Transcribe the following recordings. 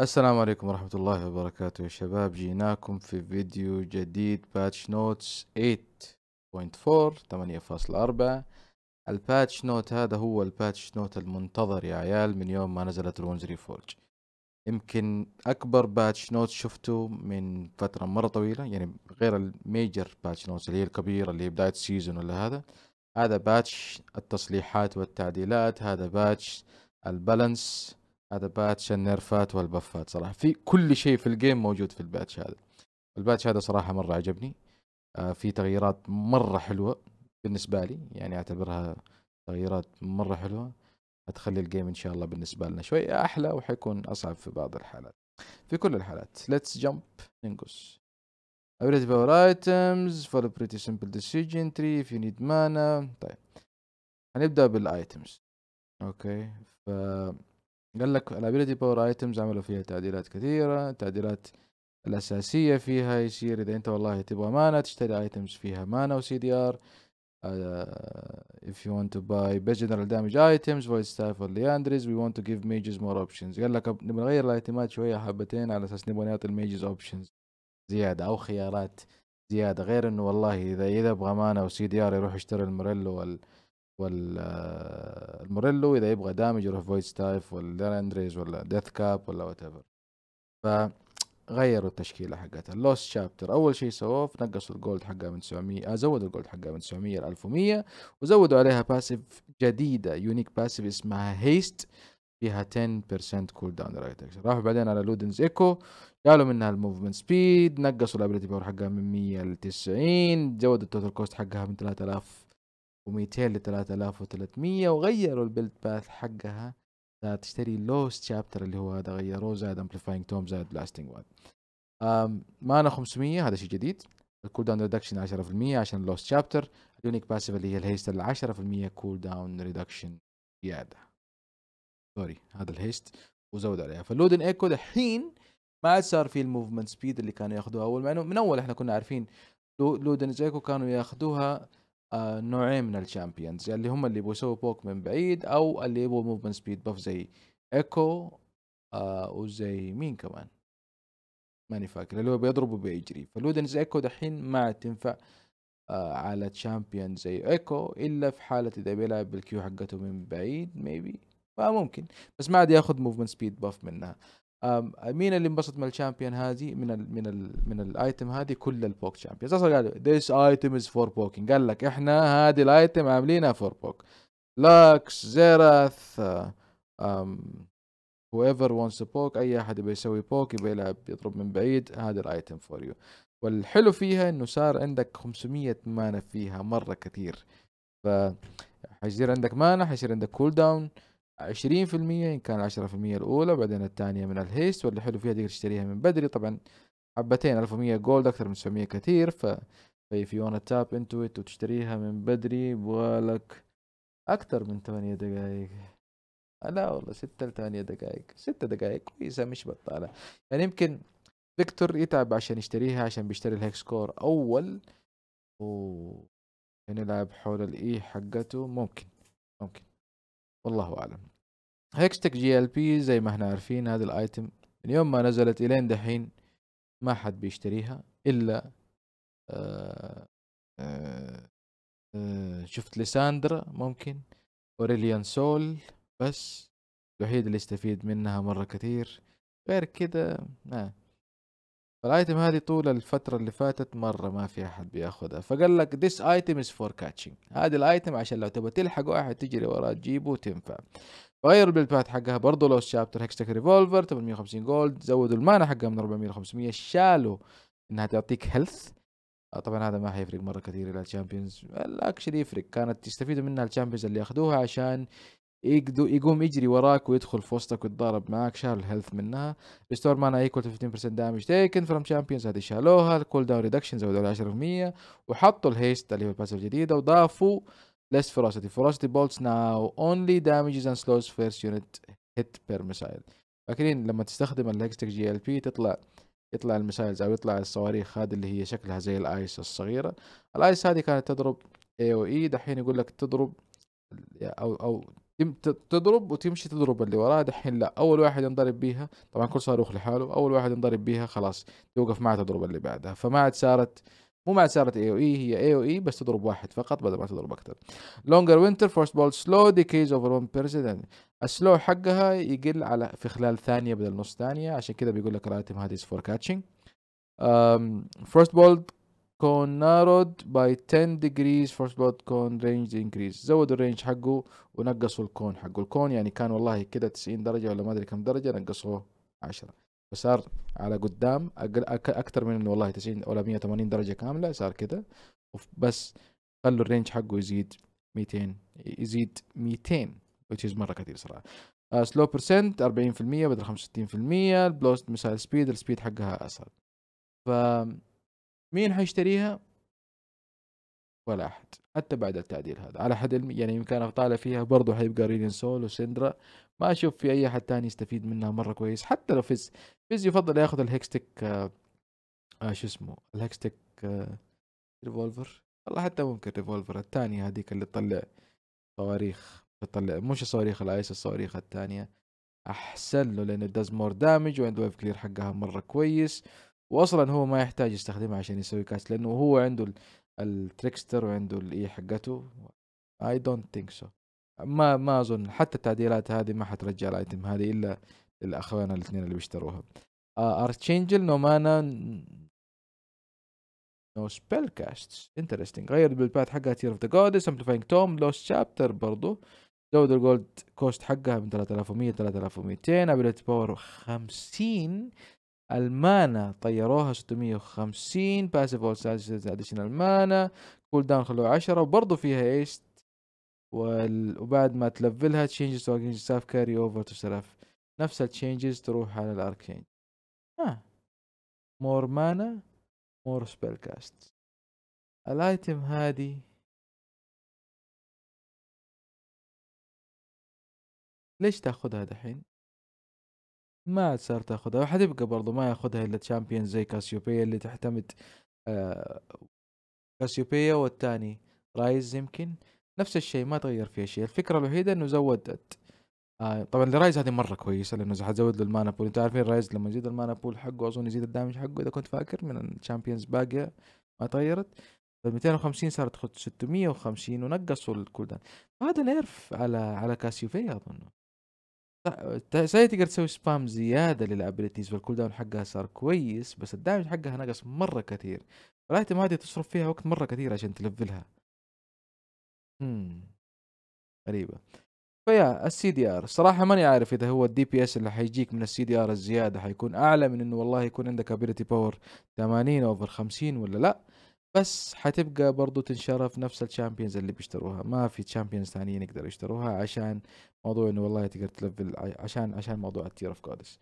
السلام عليكم ورحمة الله وبركاته يا شباب جيناكم في فيديو جديد باتش نوتس 8.4 8.4 الباتش نوت هذا هو الباتش نوت المنتظر يا عيال من يوم ما نزلت رونز ريفولج يمكن أكبر باتش نوت شفته من فترة مرة طويلة يعني غير الميجر باتش نوتس اللي هي الكبيرة اللي هي بداية سيزون ولا هذا هذا باتش التصليحات والتعديلات هذا باتش البالانس هذا باتش النيرفات والبفات صراحه في كل شيء في الجيم موجود في الباتش هذا الباتش هذا صراحه مره عجبني آه، في تغييرات مره حلوه بالنسبه لي يعني اعتبرها تغييرات مره حلوه هتخلي الجيم ان شاء الله بالنسبه لنا شوي احلى وحيكون اصعب في بعض الحالات في كل الحالات ليتس جمب ننقص Ability power items for pretty simple decision tree if you need mana طيب هنبدأ بالايتمز اوكي ف قال لك الابيلتي باور ايتمز عملوا فيها تعديلات كثيرة التعديلات الأساسية فيها يصير إذا أنت والله تبغى مانا تشتري ايتمز فيها مانا وسي دي ار if you want to buy best general damage items void staff وي ونت we want to give mages more options قال لك نبغى نغير الايتمات شوية حبتين على أساس نبغى نعطي الميجز اوبشنز زيادة أو خيارات زيادة غير إنه والله إذا إذا أبغى مانا وسي دي ار يروح يشتري الموريلو وال والموريلو اذا يبغى دامج يروح فويس تايف ولا اندريز ولا ديث كاب ولا وات ايفر فغيروا التشكيله حقتها اللوس شابتر اول شيء سووه نقصوا الجولد حقها من 900 آه، زودوا الجولد حقها من 900 ل 1100 وزودوا عليها باسيف جديده يونيك باسيف اسمها هيست فيها 10% كول داون راحوا بعدين على لودنز ايكو قالوا منها الموفمنت سبيد نقصوا الابيلتي باور حقها من 100 ل 90 زودوا التوتال كوست حقها من 3000 و200 ل 3300 وغيروا البيلد باث حقها تشتري لوست شابتر اللي هو هذا غيروه زائد امبليفاينج توم زائد بلاستنج واد مانا 500 هذا شيء جديد الكول داون ريدكشن 10% عشان لوست شابتر اليونيك باسيف اللي هي الهيست 10% كول داون ريدكشن زياده سوري هذا الهيست وزود عليها فاللودن ايكو الحين ما صار في الموفمنت سبيد اللي كانوا ياخذوها اول مع انه من اول احنا كنا عارفين لودن ايكو كانوا ياخذوها آه، نوعين من الشامبيونز اللي هم اللي يبغوا يسووا بوك من بعيد او اللي يبغوا موفمنت سبيد بف زي ايكو آه وزي مين كمان ماني فاكر اللي هو بيضرب وبيجري فالودنز ايكو دحين ما تنفع آه على تشامبيون زي ايكو الا في حاله اذا بيلعب بالكيو حقته من بعيد ميبي فممكن آه، بس ما عاد ياخذ موفمنت سبيد باف منها مين اللي انبسط من الشامبيون هذه من الـ من الـ من الايتم هذه كل البوك شامبيونز اصلا قالوا ذيس ايتم از فور بوكينج قال لك احنا هذه الايتم عاملينها فور بوك لاكس زيراث whoever wants to بوك اي احد بيسوي يسوي بوك يبي يلعب يضرب من بعيد هذا الايتم فور يو والحلو فيها انه صار عندك 500 مانا فيها مره كثير ف حيصير عندك مانا حيصير عندك كول داون عشرين في المية إن كان عشرة في المية الأولى بعدين الثانية من الهيست واللي حلو فيها تقدر تشتريها من بدري طبعا حبتين ألف ومية جولد أكثر من سبعمية كثير ف في you تاب tap into وتشتريها من بدري بوالك أكثر من ثمانية دقايق لا والله ستة ثمانية دقايق ستة دقايق كويسة مش بطالة يعني يمكن فيكتور يتعب عشان يشتريها عشان بيشتري الهيك سكور أول و نلعب حول الإي حقته ممكن ممكن والله اعلم هيكستك جي ال بي زي ما احنا عارفين هذا الايتم من يوم ما نزلت الين دحين ما حد بيشتريها الا آه، آه، شفت ليساندرا ممكن اوريليان سول بس الوحيد اللي يستفيد منها مرة كثير غير كده فالايتم هذه طول الفترة اللي فاتت مرة ما في احد بياخذها فقال لك this item is for catching هذه الايتم عشان لو تبغى تلحق واحد تجري وراه تجيبه وتنفع غيروا البيلد باث حقها برضه لو الشابتر هيكستك ريفولفر 850 جولد زودوا المانا حقها من 400 ل 500 شالوا انها تعطيك هيلث آه، طبعا هذا ما حيفرق مره كثير للتشامبيونز اكشلي يفرق كانت تستفيدوا منها الشامبيونز اللي ياخذوها عشان يقوم يجري وراك ويدخل في وسطك ويتضارب معاك شال الهيلث منها ريستور مانا ايكول 15% دامج تيكن فروم شامبيونز هذه شالوها الكول داون ريدكشن زودوا 10% وحطوا الهيست اللي هو الباس الجديده وضافوا ليست ferocity ferocity بولتس ناو اونلي دامجز اند سلوز فيرست يونت هيت بير ميسايل فاكرين لما تستخدم الهيكستك جي ال بي تطلع يطلع المسايلز او يطلع الصواريخ هذه اللي هي شكلها زي الايس الصغيره الايس هذه كانت تضرب اي او اي دحين يقول لك تضرب او او تضرب وتمشي تضرب اللي وراه دحين لا اول واحد ينضرب بيها طبعا كل صاروخ لحاله اول واحد ينضرب بيها خلاص توقف معها تضرب اللي بعدها فما عاد صارت مو ما عاد صارت اي او اي هي اي او اي بس تضرب واحد فقط بدل ما تضرب اكثر لونجر وينتر فورست بول سلو ديكيز اوفر ون بيرسنت السلو حقها يقل على في خلال ثانيه بدل نص ثانيه عشان كذا بيقول لك الاتم هذه فور كاتشنج فورست بولد كون نارود باي 10 ديجريز فور سبوت كون رينج انكريز زودوا الرينج حقه ونقصوا الكون حقه الكون يعني كان والله كده 90 درجة ولا ما ادري كم درجة نقصوه 10 فصار على قدام اكثر من انه والله 90 ولا 180 درجة كاملة صار كده بس خلوا الرينج حقه يزيد 200 يزيد 200 which is مرة كثير صراحة سلو برسنت 40% بدل 65% البلوست مسائل سبيد السبيد حقها اسهل ف مين حيشتريها؟ ولا احد حتى بعد التعديل هذا على حد الم... يعني يمكن اطالع فيها برضه حيبقى ريلين سول وسندرا ما اشوف في اي احد تاني يستفيد منها مره كويس حتى لو فيز فيز يفضل ياخذ الهيكستيك آه آه شو اسمه الهيكستيك آه ريفولفر والله حتى ممكن ريفولفر الثانيه هذيك اللي تطلع صواريخ تطلع مش الصواريخ الايس الصواريخ الثانيه احسن له لان داز مور دامج وعنده ويف كلير حقها مره كويس واصلا هو ما يحتاج يستخدمها عشان يسوي كاست لانه هو عنده التريكستر وعنده الاي حقته اي دونت ثينك سو ما ما اظن حتى التعديلات هذه ما حترجع الايتم هذه الا الاخوان الاثنين اللي بيشتروها ارتشينجل نو مانا نو سبيل كاست انترستنج غير البلبات حقها تير اوف ذا جودس امبليفاينج توم لوست شابتر برضو زود الجولد كوست حقها من 3100 3200 ابيلتي باور 50 المانا طيروها 650 باسيف او اديشنال مانا كول داون خلوه 10 وبرضه فيها ايش وبعد ما تلفلها تشينجز تو اركينج ستاف كاري اوفر تو سلف نفس التشينجز تروح على الاركينج ها مور مانا مور سبيل كاست الايتم هادي ليش تاخذها دحين ما صار تاخذها وحتبقى برضو ما ياخذها الا تشامبيون زي كاسيوبيا اللي تعتمد كاسيوبيا آه، والثاني رايز يمكن نفس الشيء ما تغير فيها شيء الفكره الوحيده انه زودت آه، طبعا لرايز هذه مره كويسه لانه حتزود له المانا بول انتوا عارفين رايز لما يزيد المانا بول حقه اظن يزيد الدامج حقه اذا كنت فاكر من الشامبيونز باقيه ما تغيرت فال طيب، 250 صارت 650 ونقصوا الكول داون فهذا نيرف على على كاسيوفيا اظن ساي تقدر تسوي سبام زياده للابيلتيز والكول داون حقها صار كويس بس الدامج حقها نقص مره كثير والايتم هذه تصرف فيها وقت مره كثير عشان تلفلها امم غريبه فيا السي دي ار صراحه ماني عارف اذا هو الدي بي اس اللي حيجيك من السي دي ار الزياده حيكون اعلى من انه والله يكون عندك ابيلتي باور 80 اوفر 50 ولا لا بس حتبقى برضو تنشرف نفس الشامبيونز اللي بيشتروها ما في تشامبيونز ثانيين يقدروا يشتروها عشان موضوع انه والله تقدر تلفل عشان عشان موضوع التير اوف جودس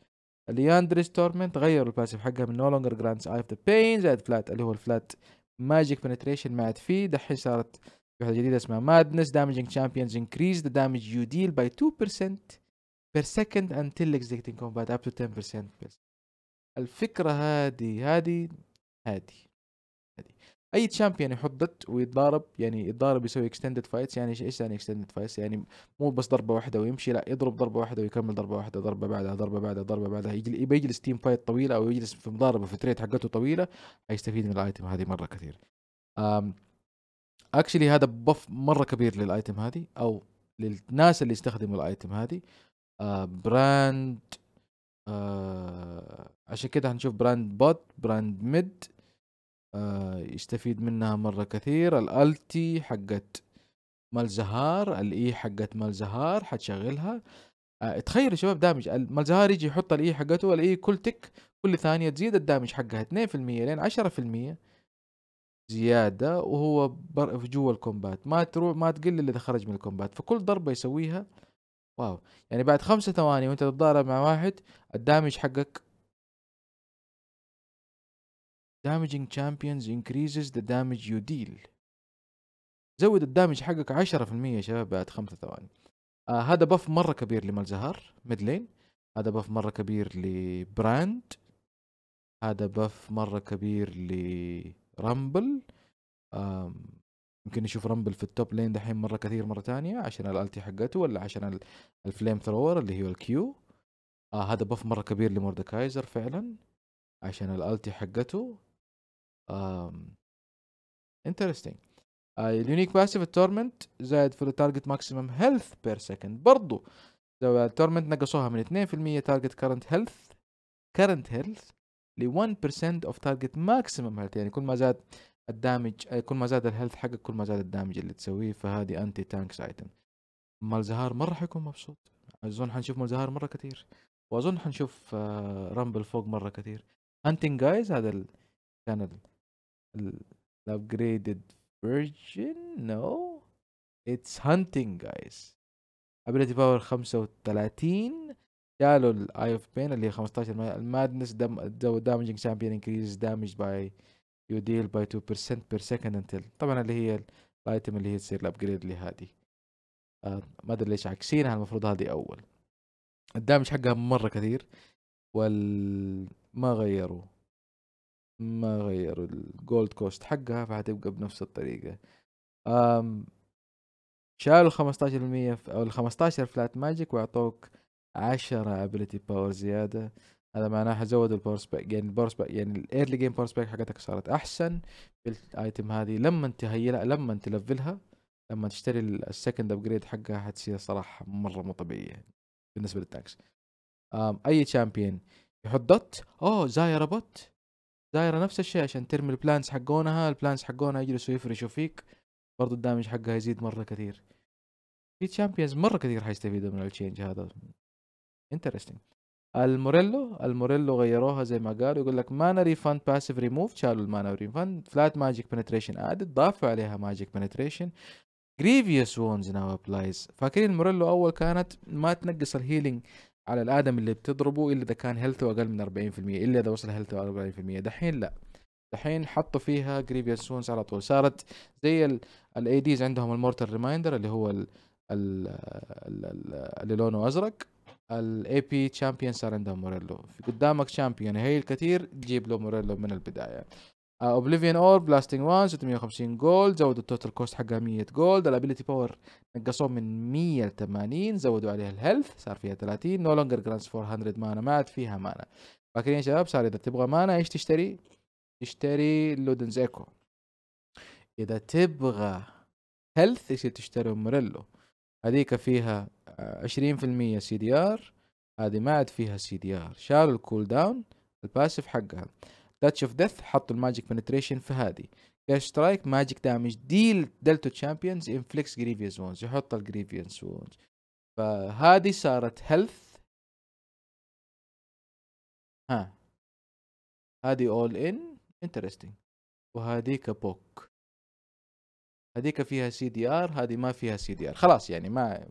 لياندريس تورمنت غيروا الباسيف حقها من نو لونجر جراندز اي اوف ذا بين زائد فلات اللي هو الفلات ماجيك بنتريشن ما عاد فيه دحين صارت واحده جديده اسمها مادنس دامجينج تشامبيونز انكريز ذا دامج يو ديل باي 2% بير سكند انتل اكزيكتنج كومبات اب تو 10% الفكره هذه هذه هذه اي تشامبيون يحط ضد ويتضارب يعني يتضارب يسوي اكستندد فايتس يعني ايش يعني اكستندد فايتس يعني مو بس ضربه واحده ويمشي لا يضرب ضربه واحده ويكمل ضربه واحده ضربه بعدها ضربه بعدها ضربه بعدها يبي يجلس تيم فايت طويله او يجلس في مضاربه في تريت حقته طويله حيستفيد من الايتم هذه مره كثير اكشلي هذا بف مره كبير للايتم هذه او للناس اللي يستخدموا الايتم هذه آه براند آه عشان كده هنشوف براند بوت براند ميد آه، يستفيد منها مرة كثير الالتي حقت مال زهار الاي حقت مال زهار حتشغلها آه تخيلوا شباب دامج مال زهار يجي يحط الاي حقته الاي كل تك كل ثانية تزيد الدامج حقها 2% لين 10% زيادة وهو بر... في جوا الكومبات ما تروح ما تقل اللي خرج من الكومبات فكل ضربة يسويها واو يعني بعد خمسة ثواني وانت تتضارب مع واحد الدامج حقك damaging champions increases the damage you deal زود الدامج حقك 10% يا شباب بعد خمسة ثواني آه هذا بف مرة كبير لمالزهار ميدلين هذا بف مرة كبير لبراند هذا بف مرة كبير لرامبل يمكن نشوف رامبل في التوب لين دحين مرة كثير مرة تانية عشان الالتي حقته ولا عشان الفليم ثرور اللي هو الكيو آه هذا بف مرة كبير لموردكايزر فعلا عشان الالتي حقته انترستنج اليونيك باسيف التورمنت زائد في التارجت ماكسيمم هيلث بير سكند برضو التورمنت نقصوها من 2% تارجت كرنت هيلث كرنت هيلث ل 1% اوف تارجت ماكسيمم هيلث يعني كل ما زاد الدامج آه، كل ما زاد الهيلث حقك كل ما زاد الدامج اللي تسويه فهذه انتي تانكس ايتم مال زهار مره حيكون مبسوط اظن حنشوف مال زهار مره كثير واظن حنشوف رامبل آه، فوق مره كثير هانتنج جايز هذا كان الابجريدد فيرجن نو اتس هانتنج جايز ابيلتي باور 35 شالوا الاي اوف بين اللي هي 15 المادنس دم دامجنج شامبيون انكريز دامج باي يو ديل باي 2% بير سكند انتل طبعا اللي هي الايتم اللي هي تصير الابجريد لهذه آه ما ادري ليش عاكسينها المفروض هذه اول الدامج حقها مره كثير وال ما غيروه ما غيروا الجولد كوست حقها فهتبقى بنفس الطريقه أم شالوا ال 15% او ال 15 فلات ماجيك واعطوك 10 ability باور زياده هذا معناه زودوا الباور سبيك يعني الباور سبيك يعني الايرلي جيم باور سبيك حقتك صارت احسن بالايتم هذه لما تهيلها لما تلفلها لما تشتري السكند ابجريد حقها حتصير صراحه مره مو طبيعيه بالنسبه للتاكس اي شامبيون يحط دوت اوه زايا بوت دايره نفس الشيء عشان ترمي البلانس حقونها البلانس حقونها يجلسوا يفرشوا فيك برضو الدامج حقها يزيد مره كثير في تشامبيونز مره كثير حيستفيدوا من التشينج هذا انترستنج الموريلو الموريلو غيروها زي ما قالوا يقول لك مانا ريفند باسيف ريموف شالوا المانا ريفند فلات ماجيك بنتريشن ادد ضافوا عليها ماجيك بنتريشن جريفيوس وونز ناو ابلايز فاكرين موريلو اول كانت ما تنقص الهيلينج على الادم اللي بتضربه الا اذا كان هيلثه اقل من 40% الا اذا وصل هيلثه 40% دحين لا دحين حطوا فيها جريفيا سونز على طول صارت زي الاي ديز عندهم المورتال ريمايندر اللي هو اللي لونه ازرق الاي بي تشامبيون صار عندهم موريلو قدامك تشامبيون هي الكثير جيب له موريلو من البدايه اوبليفيون اور بلاستنج 1 650 جولد زودوا التوتال كوست حقها 100 جولد الابيلتي باور نقصوه من 100 ل 80 زودوا عليها الهيلث صار فيها 30 نو لونجر جرانس 400 مانا ما عاد فيها مانا فاكرين يا شباب صار اذا تبغى مانا ايش تشتري؟ تشتري لودنز ايكو اذا تبغى هيلث ايش تشتري موريلو هذيك فيها 20% سي دي ار هذه ما عاد فيها سي دي ار شالوا الكول داون الباسف حقها تاتش اوف ديث حطوا الماجيك بنتريشن في هذه كاش سترايك ماجيك دامج ديل دلتو تشامبيونز انفليكس جريفيوس وونز يحط الجريفيوس وونز فهذه صارت هيلث ها هذه اول ان انترستنج وهذيك بوك هذيك فيها سي دي ار هذه ما فيها سي دي ار خلاص يعني ما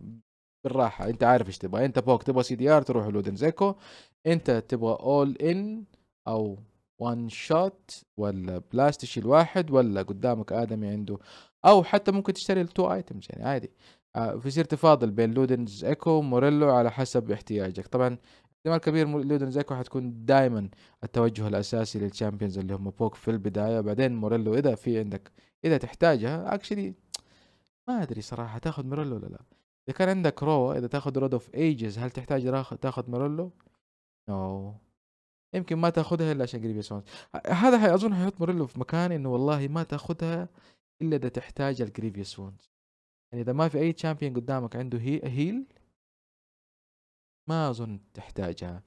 بالراحه انت عارف ايش تبغى انت بوك تبغى سي دي ار تروح لودن زيكو انت تبغى اول ان او وان شوت ولا تشيل واحد ولا قدامك ادمي عنده او حتى ممكن تشتري التو ايتمز يعني عادي آه، فيصير تفاضل بين لودنز ايكو موريلو على حسب احتياجك طبعا احتمال كبير لودنز ايكو حتكون دائما التوجه الاساسي للشامبيونز اللي هم بوك في البدايه بعدين موريلو اذا في عندك اذا تحتاجها اكشلي ما ادري صراحه تاخذ موريلو ولا لا اذا كان عندك رو اذا تاخذ رود اوف ايجز هل تحتاج تاخذ موريلو؟ نو no. يمكن ما تاخذها الا عشان قريب يسمعون هذا حي اظن حيحط موريلو في مكان انه والله ما تاخذها الا اذا تحتاج الجريفيوس وونز يعني اذا ما في اي تشامبيون قدامك عنده هي هيل ما اظن تحتاجها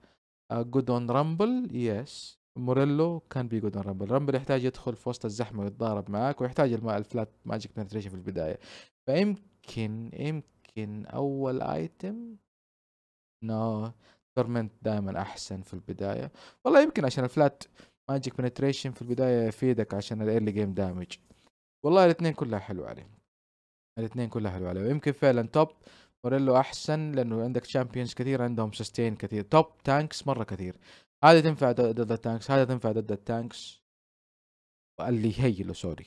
جود اون رامبل يس موريلو كان بي جود اون رامبل رامبل يحتاج يدخل في وسط الزحمه ويتضارب معاك ويحتاج الماء الفلات ماجيك بنتريشن في البدايه فيمكن يمكن اول ايتم نو no. تورمنت دائما احسن في البدايه والله يمكن عشان الفلات ماجيك بنتريشن في البدايه يفيدك عشان الايرلي جيم دامج والله الاثنين كلها حلوه عليه الاثنين كلها حلوه عليه ويمكن فعلا توب موريلو احسن لانه عندك شامبيونز كثير عندهم سستين كثير توب تانكس مره كثير هذا تنفع ضد التانكس هذا تنفع ضد التانكس اللي هيلو سوري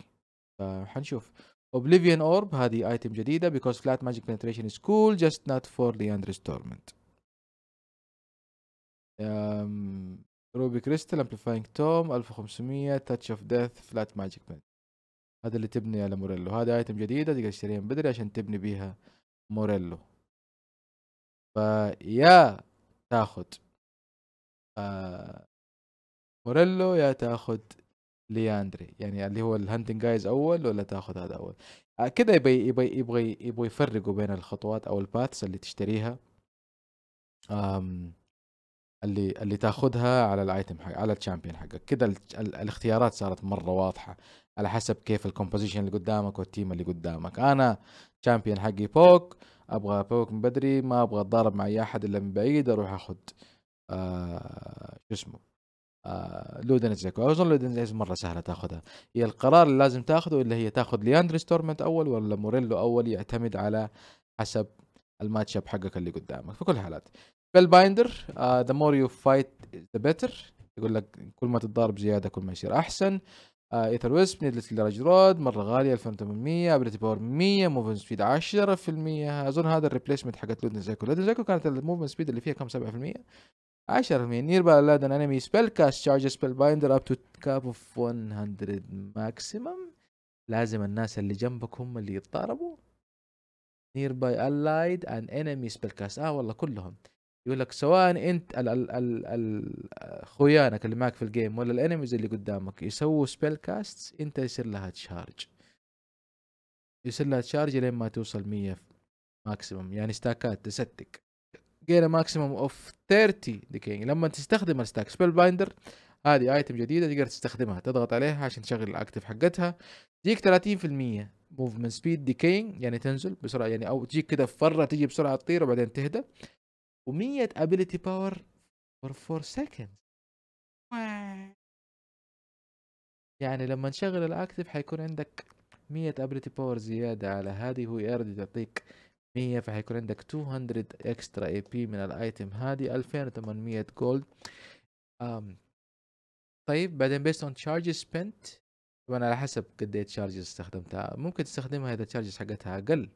فحنشوف اوبليفيون اورب هذه ايتم جديده بيكوز فلات ماجيك بنتريشن از كول جاست نوت فور لي ستورمنت روبي كريستال امبليفاينج توم 1500 تاتش اوف ديث فلات ماجيك بن هذا اللي تبني على موريلو هذا ايتم جديده تقدر تشتريها من بدري عشان تبني بيها موريلو فيا تاخد آه، موريلو يا تاخد لياندري يعني اللي هو الهانتنج جايز اول ولا تاخد هذا اول آه، كذا كده يبغى يبغى يبغوا يفرقوا بين الخطوات او الباثس اللي تشتريها آم اللي اللي تاخذها على الايتم حق على الشامبيون حقك كذا الاختيارات صارت مره واضحه على حسب كيف الكومبوزيشن اللي قدامك والتيم اللي قدامك انا شامبيون حقي بوك ابغى بوك من بدري ما ابغى اتضارب مع اي احد الا من بعيد اروح اخذ آه، شو اسمه آه لودنز زيكو اظن لودنز مره سهله تاخذها هي القرار اللي لازم تاخذه اللي هي تاخذ لياندري ستورمنت اول ولا موريلو اول يعتمد على حسب الماتش اب حقك اللي قدامك في كل الحالات سبيل بايندر ذا مور يو فايت ذا بيتر يقول لك كل ما تتضارب زياده كل ما يصير احسن ايثر ويسب نيدلت لدرجه رود مره غاليه 2800 ابيلتي باور 100 موفمنت سبيد 10% اظن هذا الريبليسمنت حقت لودن زيكو لودن زيكو كانت الموفمنت سبيد اللي فيها كم 7% 10% نير باي انمي سبيل كاست تشارج سبيل بايندر اب تو كاب اوف 100 ماكسيمم لازم الناس اللي جنبك هم اللي يتضاربوا نير باي الايد ان انمي سبيل كاست اه والله كلهم يقول لك سواء انت ال ال ال ال خويانك اللي معك في الجيم ولا الانميز اللي قدامك يسووا سبيل كاست انت يصير لها تشارج يصير لها تشارج لين ما توصل 100 ماكسيمم يعني ستاكات تستك جينا ماكسيمم اوف 30 ديكينج لما تستخدم الستاك سبيل بايندر هذه ايتم جديده تقدر تستخدمها تضغط عليها عشان تشغل الاكتف حقتها تجيك 30% موفمنت سبيد ديكينج يعني تنزل بسرعه يعني او تجيك كذا فره تجي بسرعه تطير وبعدين تهدى و100 ability power for 4 seconds يعني لما نشغل الاكتف حيكون عندك 100 ability power زيادة على هذه هو يرد تعطيك 100 فحيكون عندك 200 extra AP من الايتم هذه 2800 جولد um, طيب بعدين based on charges spent طبعا على حسب قد ايه charges استخدمتها ممكن تستخدمها اذا charges حقتها اقل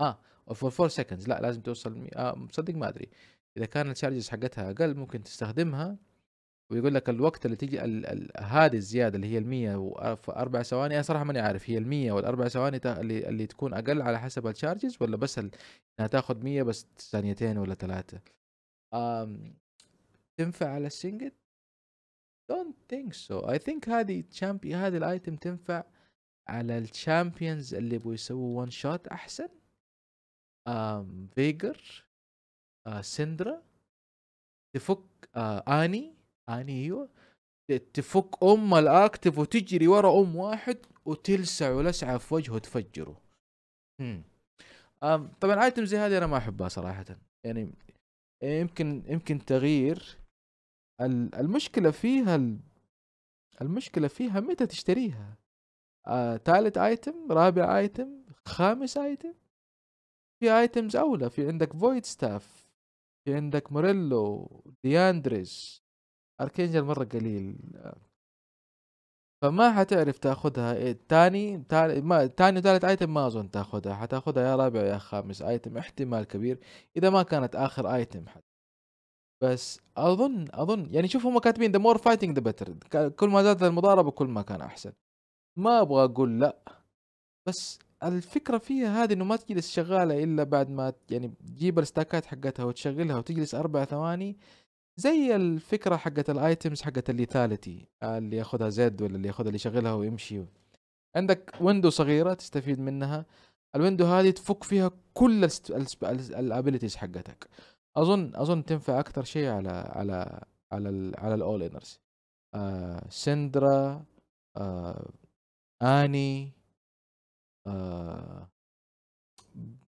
اه فور 4 سكندز لا لازم توصل مي... آه مصدق ما ادري اذا كان الشارجز حقتها اقل ممكن تستخدمها ويقول لك الوقت اللي تجي ال... ال... هذه الزياده اللي هي ال 100 واربع آه، ثواني انا صراحه ماني عارف هي ال 100 والاربع ثواني ت... اللي... اللي تكون اقل على حسب الشارجز ولا بس ال... انها تاخذ 100 بس ثانيتين ولا ثلاثه أم... تنفع على السنجل؟ دونت ثينك سو اي ثينك هذه تشامبي هذه الايتم تنفع على الشامبيونز اللي يبغوا يسووا وان شوت احسن آم فيجر آه سندرا تفك آه اني اني ايوه تفك ام الاكتف وتجري ورا ام واحد وتلسعه لسعه في وجهه وتفجره امم طبعا ايتم زي هذه انا ما احبها صراحه يعني يمكن يمكن تغيير المشكله فيها المشكله فيها متى تشتريها آه، تالت ايتم رابع ايتم خامس ايتم في ايتمز اولى في عندك فويد ستاف في عندك موريلو دياندريز اركينجل مره قليل فما حتعرف تاخذها تاني تاني ما تاني وثالث ايتم ما اظن تاخذها حتاخذها يا رابع يا خامس ايتم احتمال كبير اذا ما كانت اخر ايتم حتى بس اظن اظن يعني شوف هم كاتبين ذا مور فايتنج ذا بيتر كل ما زادت المضاربه كل ما كان احسن ما ابغى اقول لا بس الفكره فيها هذه انه ما تجلس شغاله الا بعد ما يعني تجيب الستاكات حقتها وتشغلها وتجلس اربع ثواني زي الفكره حقت الايتمز حقت الليثاليتي آه، اللي ياخذها زد ولا اللي ياخذها اللي يشغلها ويمشي عندك ويندو صغيره تستفيد منها الويندو هذه تفك فيها كل الابيلتيز حقتك اظن اظن تنفع اكثر شيء على على على الـ على الاول انرز آه سندرا آه اني آه،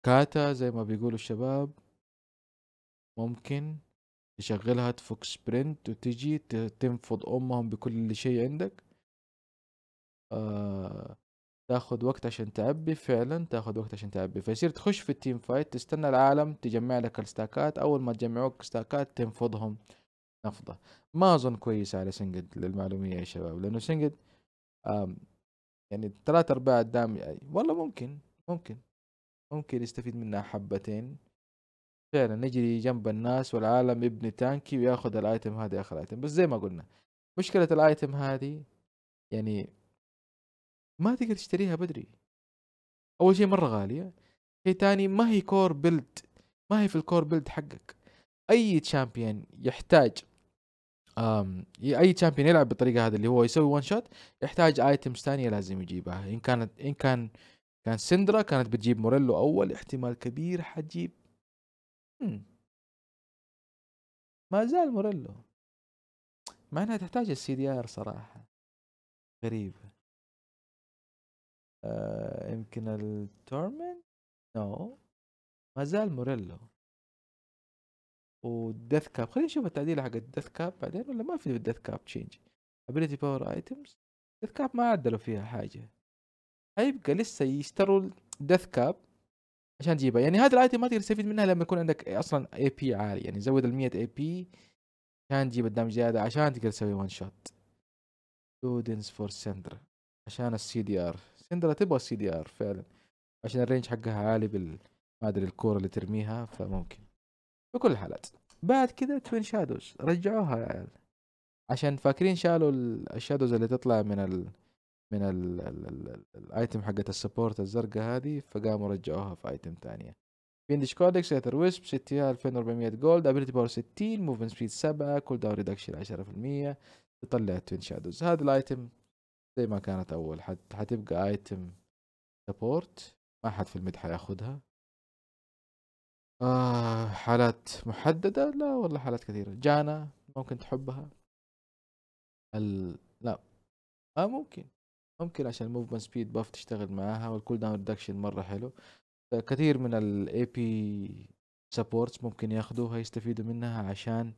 كاتا زي ما بيقولوا الشباب ممكن تشغلها تفك سبرنت وتجي تنفض امهم بكل شيء عندك آه تاخد وقت عشان تعبي فعلا تاخد وقت عشان تعبي فيصير تخش في التيم فايت تستنى العالم تجمع لك الستاكات اول ما تجمعوك ستاكات تنفضهم نفضه ما اظن كويس على سنجد للمعلوميه يا شباب لانه سنجد يعني ثلاث ارباع الدعم يعني والله ممكن ممكن ممكن يستفيد منها حبتين فعلا نجري جنب الناس والعالم يبني تانكي وياخذ الايتم هذا اخر ايتم بس زي ما قلنا مشكلة الايتم هذه يعني ما تقدر تشتريها بدري اول شيء مرة غالية شيء تاني ما هي كور بيلد ما هي في الكور بيلد حقك اي تشامبيون يحتاج اي تشامبيون يلعب بالطريقه هذه اللي هو يسوي وان شوت يحتاج ايتمز ثانيه لازم يجيبها ان كانت ان كان كان سندرا كانت بتجيب موريلو اول احتمال كبير حتجيب hmm. ما زال موريلو مع انها تحتاج السي دي ار صراحه غريبه آه يمكن التورمنت نو no. ما زال موريلو والديث كاب خلينا نشوف التعديل حق الديث كاب بعدين ولا ما في الديث كاب تشينج ابيلتي باور ايتمز ديث كاب ما عدلوا فيها حاجه هيبقى لسه يشتروا الديث كاب عشان تجيبها يعني هذا الايتم ما تقدر تستفيد منها لما يكون عندك اصلا اي بي عالي يعني زود ال 100 اي بي عشان تجيب الدمج زياده عشان تقدر تسوي وان شوت ستودنتس فور سندرا عشان السي دي ار سندرا تبغى السي دي ار فعلا عشان الرينج حقها عالي بال ما ادري الكوره اللي ترميها فممكن بكل الحالات بعد كذا توين شادوز رجعوها يعني. عشان فاكرين شالوا الشادوز اللي تطلع من ال من الايتم حقت السبورت الزرقاء هذه فقاموا رجعوها في ايتم ثانيه فيندش كودكس ايثر ويسب 60 2400 جولد ابيلتي باور 60 موفمنت سبيد 7 كول داون ريدكشن 10% تطلع توين شادوز هذا الايتم زي ما كانت اول حت... حتبقى ايتم سبورت ما حد في الميد حياخدها آه حالات محددة؟ لا والله حالات كثيرة، جانا ممكن تحبها ال لأ آه ممكن، ممكن عشان الموفمنت سبيد باف تشتغل معاها والكول داون ريدكشن مرة حلو، كثير من الاي بي سبورتس ممكن ياخدوها يستفيدوا منها عشان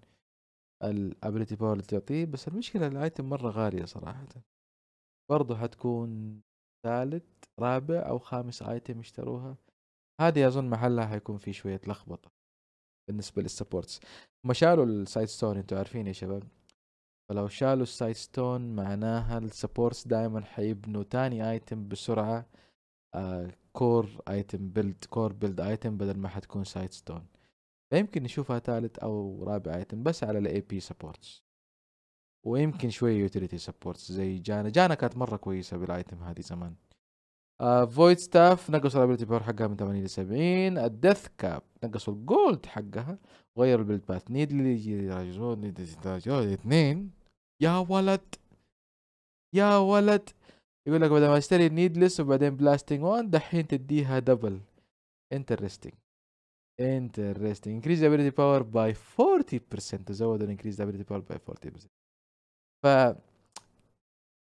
الability باور اللي تعطيه بس المشكلة الأيتم مرة غالية صراحة، برضو حتكون ثالث رابع أو خامس أيتم يشتروها. هذه اظن محلها حيكون في شويه لخبطه بالنسبه للسبورتس هم شالوا السايد ستون انتوا عارفين يا شباب فلو شالوا السايد ستون معناها السبورتس دائما حيبنوا تاني ايتم بسرعه آه كور ايتم بيلد كور بيلد ايتم بدل ما حتكون سايد ستون فيمكن نشوفها ثالث او رابع ايتم بس على الاي بي سبورتس ويمكن شويه يوتيليتي سبورتس زي جانا جانا كانت مره كويسه بالايتم هذه زمان فويد آه، ستاف نقص الابيلتي باور حقها من 80 ل 70 الديث كاب نقص الجولد حقها غير البيلد باث نيد اللي يجي يراجعون اثنين يا ولد يا ولد يقول لك بدل ما اشتري نيدلس وبعدين بلاستنج وان دحين تديها دبل انترستنج انترستنج انكريز ابيلتي باور باي 40% تزود الانكريز ابيلتي باور باي 40% ف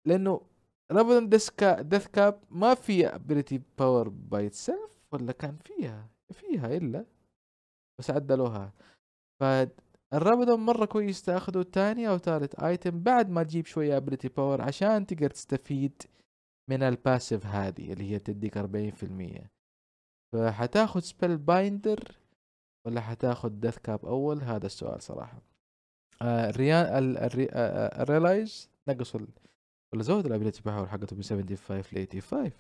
لانه رابدون ديسكا ديث كاب ما في ابيلتي باور باي سيلف ولا كان فيها فيها الا بس عدلوها فالرابدون مره كويس تاخذه ثاني او ثالث ايتم بعد ما تجيب شويه ابيلتي باور عشان تقدر تستفيد من الباسيف هذه اللي هي تديك 40% فحتاخد سبيل بايندر ولا حتاخد ديث كاب اول هذا السؤال صراحه آه الريان الريلايز آه، نقصوا ولا زود الابيلتي باور حقته من 75 ل 85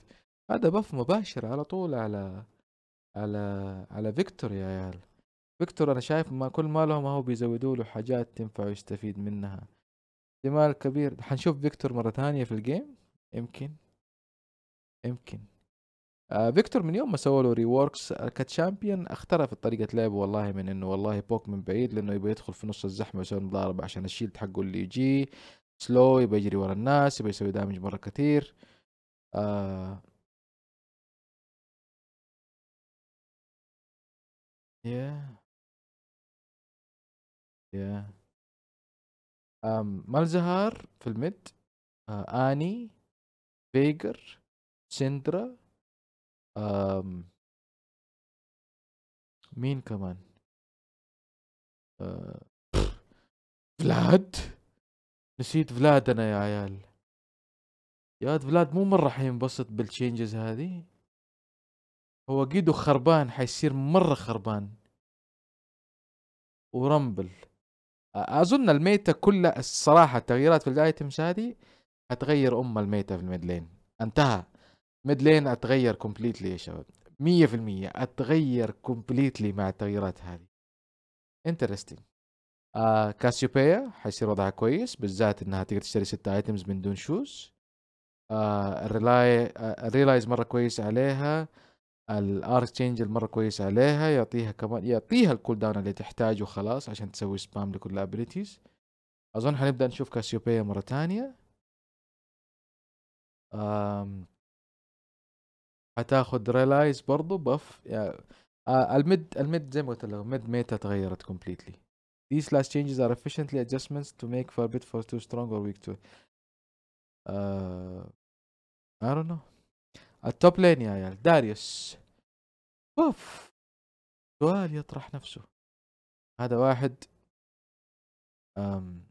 هذا بف مباشر على طول على على على فيكتور يا عيال فيكتور انا شايف ما كل ما لهم هو بيزودوا له حاجات تنفع يستفيد منها احتمال كبير حنشوف فيكتور مرة ثانية في الجيم يمكن يمكن آه فيكتور من يوم ما سووا له ريوركس كتشامبيون اختلفت طريقة لعبه والله من انه والله بوك من بعيد لانه يبغى يدخل في نص الزحمة ويسوي مضاربة عشان الشيلد حقه اللي يجيه سلو يبغى يجري ورا الناس يبغى يسوي دامج مرة كثير آه يا يا أم مالزهار في الميد آه آني فيجر سندرا أم مين كمان آه فلاد نسيت فلاد انا يا عيال يا فلاد مو مرة حينبسط بالتشينجز هذه هو قيدو خربان حيصير مرة خربان ورمبل اظن الميتا كلها الصراحة التغييرات في الايتمز هذه هتغير ام الميتا في الميد لين انتهى ميد لين اتغير كومبليتلي يا شباب مية في المية اتغير كومبليتلي مع التغييرات هذه انترستنج آه كاسيوبيا حيصير وضعها كويس بالذات انها تقدر تشتري ستة ايتمز من دون شوز آه،, آه الريلايز مره كويس عليها الار تشينج مره كويس عليها يعطيها كمان يعطيها الكول داون اللي تحتاجه خلاص عشان تسوي سبام لكل الابيلتيز اظن حنبدا نشوف كاسيوبيا مره تانية آم حتاخد ريلايز برضو بف يعني آه الميد الميد زي ما قلت لكم ميد ميتا تغيرت كومبليتلي These slash changes are efficiently adjustments to make for bit for too strong or weak too. uh, I don't know top lane, يا عيال Darius. اوف سؤال يطرح نفسه هذا واحد أم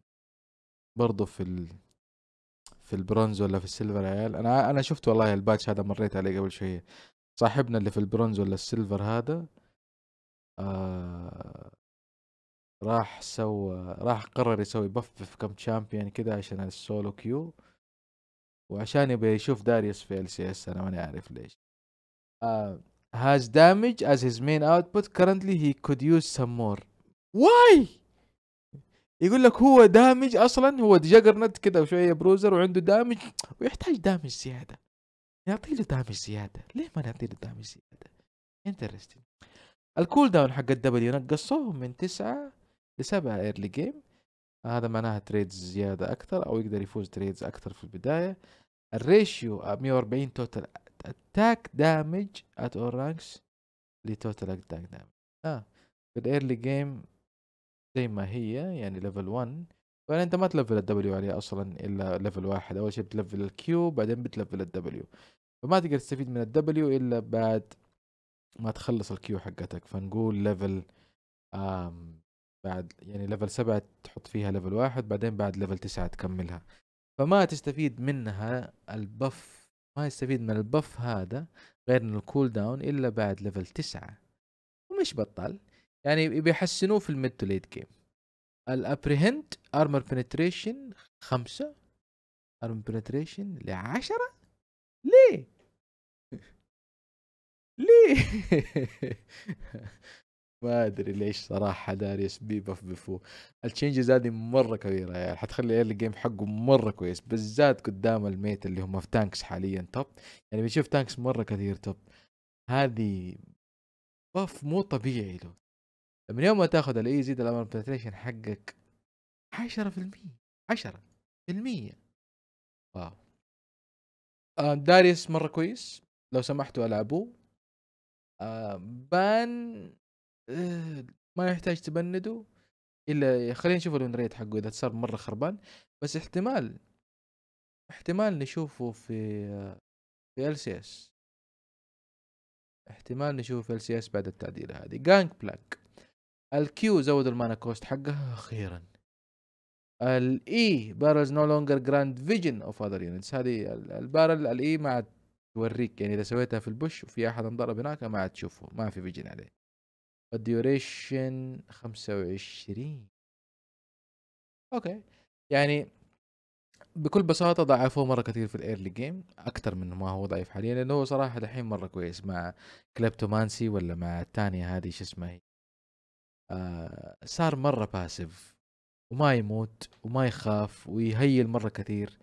برضو في ال في البرونز ولا في السيلفر يا عيال انا انا شفت والله الباتش هذا مريت عليه قبل شويه صاحبنا اللي في البرونز ولا السيلفر هذا آه، راح سوى راح قرر يسوي بف في كم شامبيون كذا عشان السولو كيو وعشان يبي يشوف داريوس في ال سي اس انا ماني عارف ليش uh, has damage as his main output currently he could use some more why يقول لك هو دامج اصلا هو نت كذا وشويه بروزر وعنده دامج ويحتاج دامج زياده نعطي له دامج زياده ليه ما نعطي له دامج زياده انترستنج الكول داون حق الدبليو نقصوه من 9 لسبعة ايرلي جيم هذا معناها تريدز زيادة أكثر أو يقدر يفوز تريدز أكثر في البداية الريشيو 140 توتال اتاك دامج ات اول رانكس لتوتال اتاك دامج اه في الايرلي جيم زي ما هي يعني ليفل 1 ولا انت ما تلفل الدبليو عليها e اصلا الا ليفل واحد اول شيء بتلفل الكيو بعدين بتلفل الدبليو فما تقدر تستفيد من الدبليو الا بعد ما تخلص الكيو حقتك فنقول ليفل آم بعد يعني ليفل سبعة تحط فيها ليفل واحد بعدين بعد ليفل تسعة تكملها فما تستفيد منها البف ما يستفيد من البف هذا غير انه الكول داون الا بعد ليفل تسعة ومش بطل يعني بيحسنوه في الميد تو ليت جيم الابريهنت ارمر بنتريشن خمسة ارمر بنتريشن لعشرة ليه؟ ليه؟ ما ادري ليش صراحه داريس بي بف بفو التشينجز هذه مره كبيره يعني حتخلي ايرلي جيم حقه مره كويس بالذات قدام الميت اللي هم في تانكس حاليا توب يعني بنشوف تانكس مره كثير توب هذه بف مو طبيعي له من يوم ما تاخذ الاي زيد الامر بنتريشن حقك 10% 10% واو آه، داريس مره كويس لو سمحتوا العبوه آه بان آه، ما يحتاج تبنّده إلا خلّينا نشوف الwin حقّه إذا صار مرّة خربان، بس احتمال احتمال نشوفه في في ال سي اس احتمال نشوفه في ال سي اس بعد التعديلة هذي. بلاك الكيو زود المانا كوست حقّها أخيرًا. الاي بارز نو لونجر جراند فيجن اوف اذر يونتس هذي البارل الاي ما عاد تورّيك يعني إذا سويتها في البش وفي أحد انضرب هناك ما عاد تشوفه، ما في فيجن عليه. والديوريشن 25 اوكي يعني بكل بساطه ضعفوه مره كثير في الايرلي جيم اكثر من ما هو ضعيف حاليا لانه هو صراحه دحين مره كويس مع كليبتومانسي ولا مع الثانيه هذه شو اسمها هي آه صار مره باسف وما يموت وما يخاف ويهيل مره كثير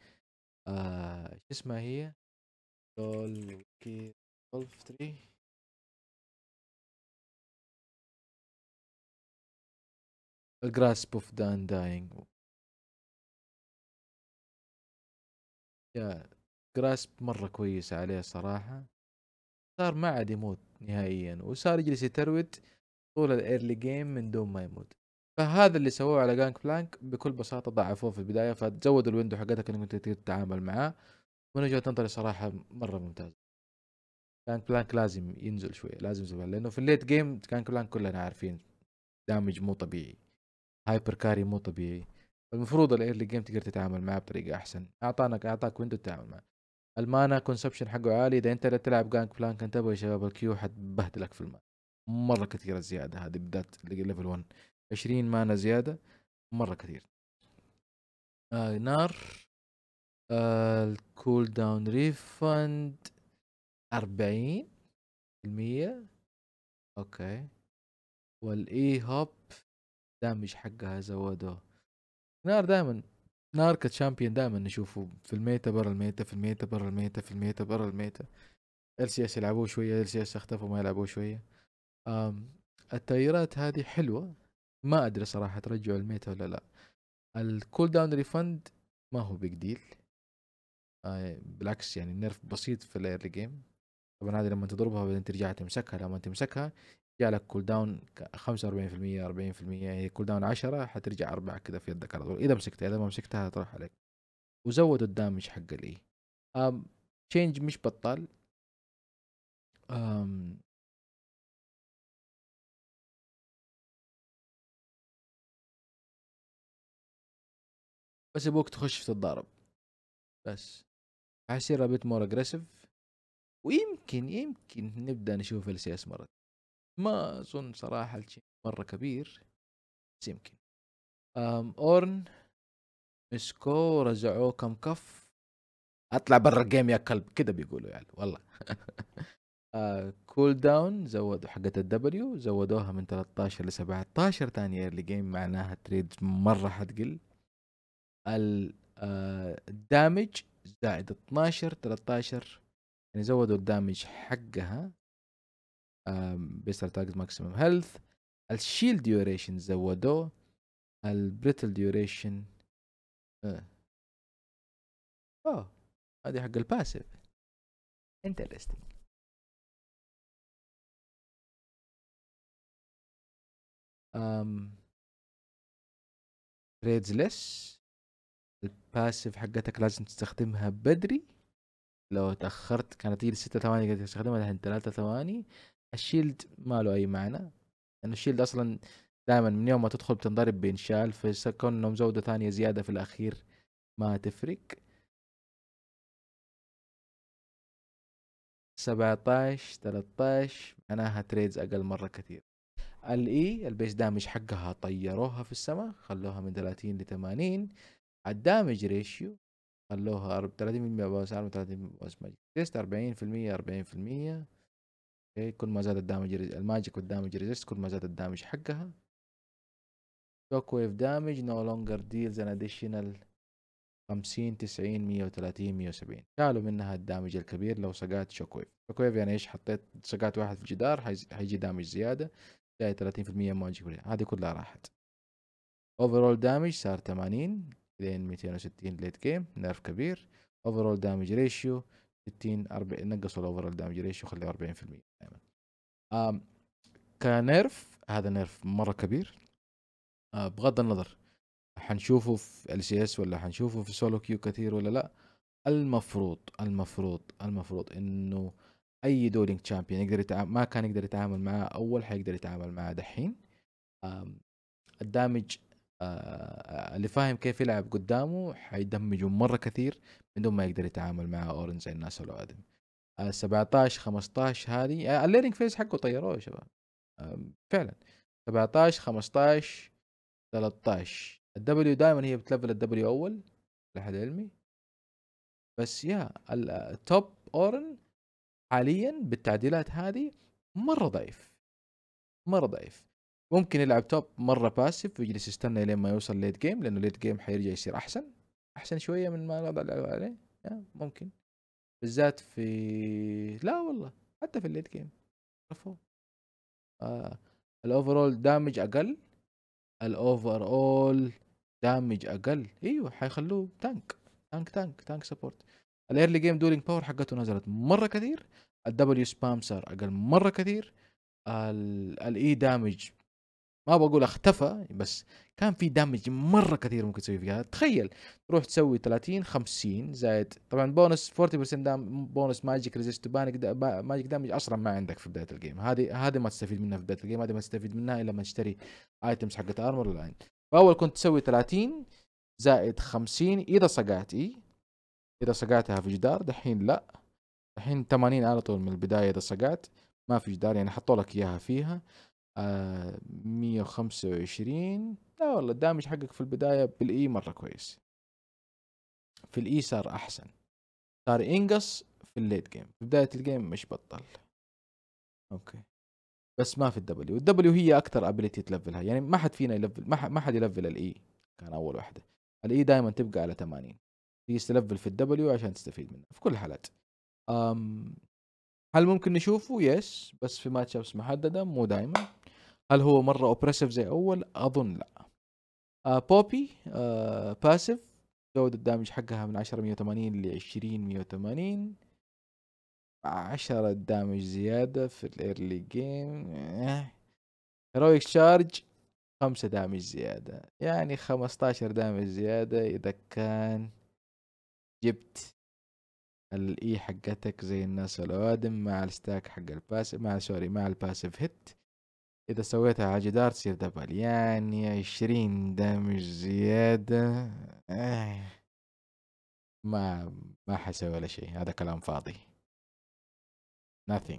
آه شو اسمها هي دول كي 3 grasp اوف ذا undying يا جراسب مرة كويسة عليه صراحة صار ما عاد يموت نهائيا وصار يجلس يتروت طول الايرلي جيم من دون ما يموت فهذا اللي سووه على جانك بلانك بكل بساطة ضعفوه في البداية فتزودوا الويندو حقتك انك انت تتعامل معاه من وجهة نظري صراحة مرة ممتازة جانك بلانك لازم ينزل شوية لازم ينزل لانه في الليت جيم جانك بلانك كلنا عارفين دامج مو طبيعي هايبر كاري مو طبيعي المفروض الايرلي جيم تقدر تتعامل معاه بطريقه احسن اعطانا اعطاك ويندو تتعامل معاه المانا كونسبشن حقه عالي اذا انت لا تلعب جانك بلانك انتبه يا شباب الكيو حتبهدلك في المانا مره كثيره الزياده هذه بالذات ليفل 1 20 مانا زياده مره كثير آه نار آه الكول داون ريفند 40 اوكي والاي هوب e دامج حقها زودوه نار دائما نار كتشامبيون دائما نشوفه في الميتا برا الميتا في الميتا برا الميتا في الميتا برا الميتا ال سي اس يلعبوه شويه ال سي اس اختفوا ما يلعبوه شويه أم التغييرات هذه حلوه ما ادري صراحه ترجعوا الميتا ولا لا الكول داون ريفند ما هو بيج ديل آه، بالعكس يعني نرف بسيط في الايرلي جيم طبعا هذه لما تضربها بعدين ترجع تمسكها لما تمسكها جالك كول داون 45% 40% يعني كول داون 10 حترجع 4 كذا في يدك على طول اذا مسكتها اذا ما مسكتها تروح عليك وزودوا الدامج حق الاي e. تشينج مش بطال أم بس يبوك تخش تتضارب بس حيصير ابيت مور اجريسيف ويمكن يمكن نبدا نشوف السياس اس مره ما اظن صراحه الشيء مره كبير بس يمكن أم اورن مسكو رزعوه كم كف اطلع برا الجيم يا كلب كذا بيقولوا يعني والله كول داون آه، زودوا حقة الدبليو زودوها من 13 ل 17 ثانية ايرلي جيم معناها تريد مرة حتقل الدامج آه، زائد 12 13 يعني زودوا الدامج حقها بيستر تارجت ماكسيمم هيلث الشيلد ديوريشن زودوه البريتل ديوريشن اه اوه هذه حق الباسيف انترستنج ام تريدز less الباسيف حقتك لازم تستخدمها بدري لو تأخرت كانت تيجي 6 ثواني قاعد تستخدمها لحد ثلاثة ثواني الشيلد ما له اي معنى لانه يعني الشيلد اصلا دائما من يوم ما تدخل بتنضرب بانشال فكونهم زودوا ثانيه زياده في الاخير ما تفرق 17 13 معناها تريدز اقل مره كثير الاي البيس دامج حقها طيروها في السماء خلوها من 30 ل 80 الدامج ريشيو خلوها 30% بوس 30 بوس ماجيك 40% 40% اوكي كل ما زاد الدامج الماجيك والدامج ريزيست كل ما زاد الدامج حقها شوك ويف دامج نو لونجر ديلز ان اديشنال 50 90 130 170 شالوا منها الدامج الكبير لو سقات شوك ويف شوك ويف يعني ايش حطيت سقات واحد في الجدار حيجي دامج زياده جاي 30% ماجيك هذه كلها راحت اوفرول دامج صار 80 لين 260 ليت جيم نرف كبير اوفرول دامج ريشيو 60 40 نقصوا الاوفرال دامج ريشيو خليه 40% دائما آم كنيرف هذا نيرف مره كبير آه بغض النظر حنشوفه في ال سي اس ولا حنشوفه في سولو كيو كثير ولا لا المفروض المفروض المفروض انه اي دولينج تشامبيون يقدر يتعامل ما كان يقدر يتعامل معاه اول حيقدر يتعامل معاه دحين الدامج آه اللي فاهم كيف يلعب قدامه حيدمجه مره كثير بدون ما يقدر يتعامل مع اورنج زي الناس الوادم آه 17 15 هذه آه الليرنج فيز حقه طيروه يا شباب آه فعلا 17 15 13 الدبليو دائما هي بتلفل الدبليو اول لحد علمي بس يا التوب اورن حاليا بالتعديلات هذه مره ضعيف مره ضعيف ممكن يلعب توب مره باسف ويجلس يستنى لين ما يوصل ليت جيم لانه ليت جيم حيرجع يصير احسن احسن شويه من ما الوضع اللي عليه ممكن بالذات في لا والله حتى في الليت جيم عرفوا الاوفر اول دامج اقل الاوفر اول دامج اقل ايوه حيخلوه تانك تانك تانك تانك سبورت الايرلي جيم دولينج باور حقته نزلت مره كثير الدبليو سبام صار اقل مره كثير الاي دامج e ما بقول اختفى بس كان في دامج مره كثير ممكن تسوي فيها تخيل تروح تسوي 30 50 زائد طبعا بونس 40% دام بونس ماجيك ريزيست بانك دا ماجيك دامج اصلا ما عندك في بدايه الجيم هذه هذه ما تستفيد منها في بدايه الجيم هذه ما تستفيد منها الا لما تشتري ايتمز حقت ارمر الان فاول كنت تسوي 30 زائد 50 اذا صقعت اي اذا صقعتها في جدار دحين لا دحين 80 على طول من البدايه اذا صقعت ما في جدار يعني حطوا لك اياها فيها 125 لا والله الدامج حقك في البداية بالإي مرة كويس في الإي صار أحسن صار ينقص في الليت جيم في بداية الجيم مش بطل أوكي بس ما في الدبليو والدبليو هي أكثر أبيليتي تلفلها يعني ما حد فينا يلفل ما, ما حد يلفل الإي كان أول واحدة الإي دائما تبقى على 80 تجلس تلفل في الدبليو عشان تستفيد منه في كل الحالات هل ممكن نشوفه؟ يس بس في ماتش محدده مو دائما هل هو مره اوبريسيف زي اول اظن لا آه بوبي آه باسيف زود الدامج حقها من 10 180 ل 20 180 10 دامج زيادة في الايرلي جيم هيرويك شارج 5 دامج زيادة يعني 15 دامج زيادة اذا كان جبت الاي e حقتك زي الناس الاوادم مع الستاك حق الباسيف مع سوري مع الباسيف هيت إذا سويتها على جدار تصير دبل يعني عشرين دمج زيادة آه. ما ما حسوي ولا شيء هذا كلام فاضي nothing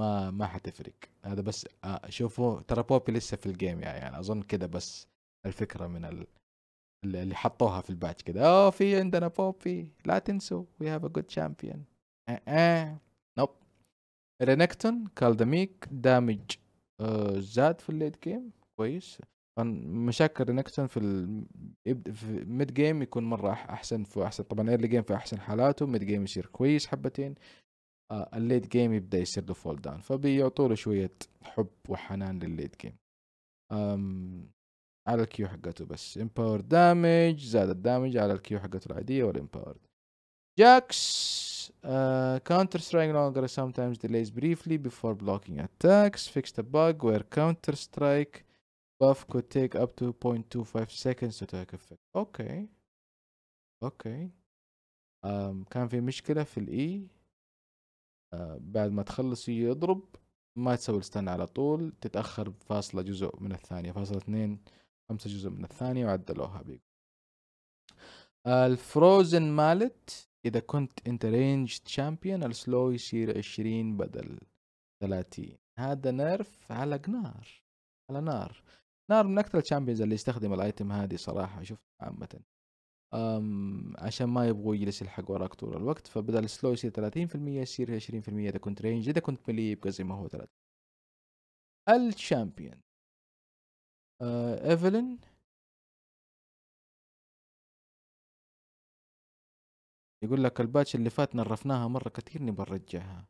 ما ما حتفرق هذا بس آه شوفوا ترى بوبي لسه في الجيم يعني, يعني أظن كده بس الفكرة من ال... اللي حطوها في الباتش كده اوه في عندنا بوبي لا تنسوا وي هاف ا جود شامبيون رينكتون كالدميك دامج آه، زاد في الليد جيم كويس مشاكل رينكتون في الميد جيم يكون مره احسن في احسن طبعا ايرلي جيم في احسن حالاته ميد جيم يصير كويس حبتين آه، الليد جيم يبدا يصير له فول داون فبيعطوا له شويه حب وحنان للليد جيم على الكيو حقته بس امباور دامج زاد الدامج على الكيو حقته العاديه والامباورد جاكس Counter-Strike longer sometimes delays briefly before blocking attacks. Fixed a bug where Counter-Strike buff could take up to 0.25 seconds to take effect. Okay. Okay. Um, كان في مشكلة في الاي uh, بعد ما تخلص يضرب ما تسوي الستان على طول تتأخر بفاصلة جزء من الثانية فاصلة اثنين خمسة جزء من الثانية وعدلوها بيقول الفروزن مالت إذا كنت أنت رينج تشامبيون السلو يصير عشرين بدل ثلاثين هذا نيرف على نار على نار نار من أكثر الشامبيونز اللي يستخدم الأيتم هذه صراحة شفت عامة أم عشان ما يبغوا يجلس يلحق وراك طول الوقت فبدل السلو يصير 30% يصير 20% إذا كنت رينج إذا كنت ملي يبقى زي ما هو 30 الشامبيون أه، ايفلين يقول لك الباتش اللي فات نرفناها مرة كتير نبغى نرجعها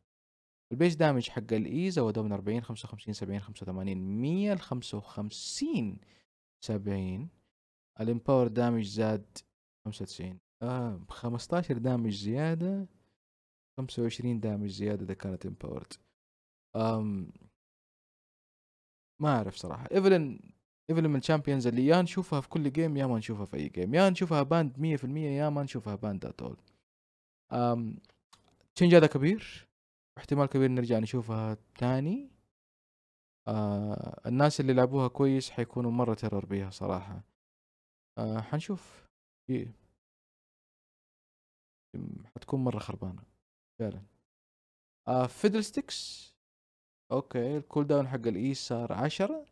البيش دامج حق الايزا ودو من 40 55 70 85 100 55 70 الامباور دامج زاد 95 آه 15 دامج زيادة 25 دامج زيادة إذا كانت امباورد أم ما أعرف صراحة إيفلين ايفلين من الشامبيونز اللي يا نشوفها في كل جيم يا ما نشوفها في اي جيم يا نشوفها باند 100% يا ما نشوفها باند اتول تشنج هذا كبير واحتمال كبير نرجع نشوفها تاني آه الناس اللي لعبوها كويس حيكونوا مرة ترر بيها صراحة آه حنشوف إيه. حتكون مرة خربانة فعلا آه فيدل ستيكس اوكي الكول داون حق الاي e صار عشرة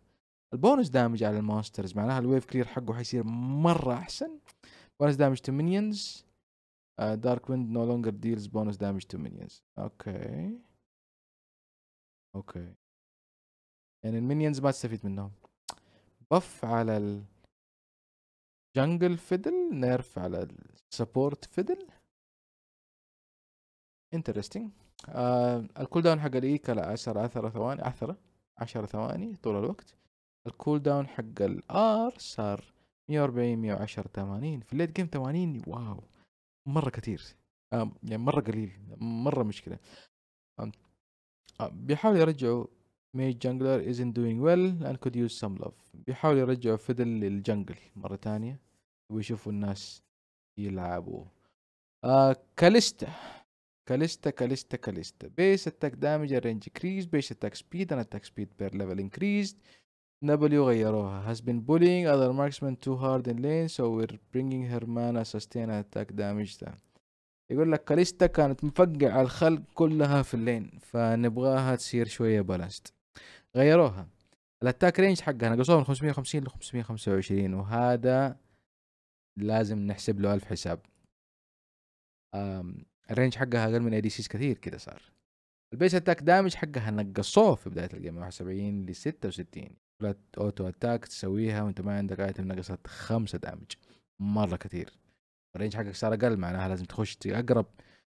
البونس دامج على المونسترز معناها الويف كلير حقه حيصير مرة احسن بونس دامج تو مينيونز دارك ويند نو لونجر ديلز بونس دامج تو مينيونز اوكي اوكي يعني المينيونز ما تستفيد منهم بف على ال جنجل فيدل نيرف على السبورت فيدل انترستنج آه الكول داون حق الايكا لا 10 10 ثواني 10 10 ثواني طول الوقت الكول داون حق الار صار 140 110 80 في الليت جيم 80 واو مره كثير آه، يعني مره قليل مره مشكله آه، آه، بيحاول يرجعوا ميج جانجلر isn't doing well and could use some love بيحاول يرجعوا فيدل للجنجل مرة تانية ويشوفوا الناس يلعبوا آه كاليستا كاليستا كاليستا كاليستا بيس اتاك دامج رينج increased بيس اتاك سبيد and attack speed per level increased نابولي وغيروها has been bullying other marksmen too hard in lane so we're bringing her mana sustain attack damage ده يقول لك كاليستا كانت مفقع الخلق كلها في اللين فنبغاها تصير شوية بلاست غيروها الاتاك رينج حقها نقصوها من 550 ل 525 وهذا لازم نحسب له ألف حساب الرينج حقها أقل من اي دي سيز كثير كده صار البيس اتاك دامج حقها نقصوه في بداية الجيم من 71 ل 66 اوتو اتاك تسويها وانت ما عندك ايتم نقصت خمسة دامج مرة كثير الرينج حقك صار اقل معناها لازم تخش اقرب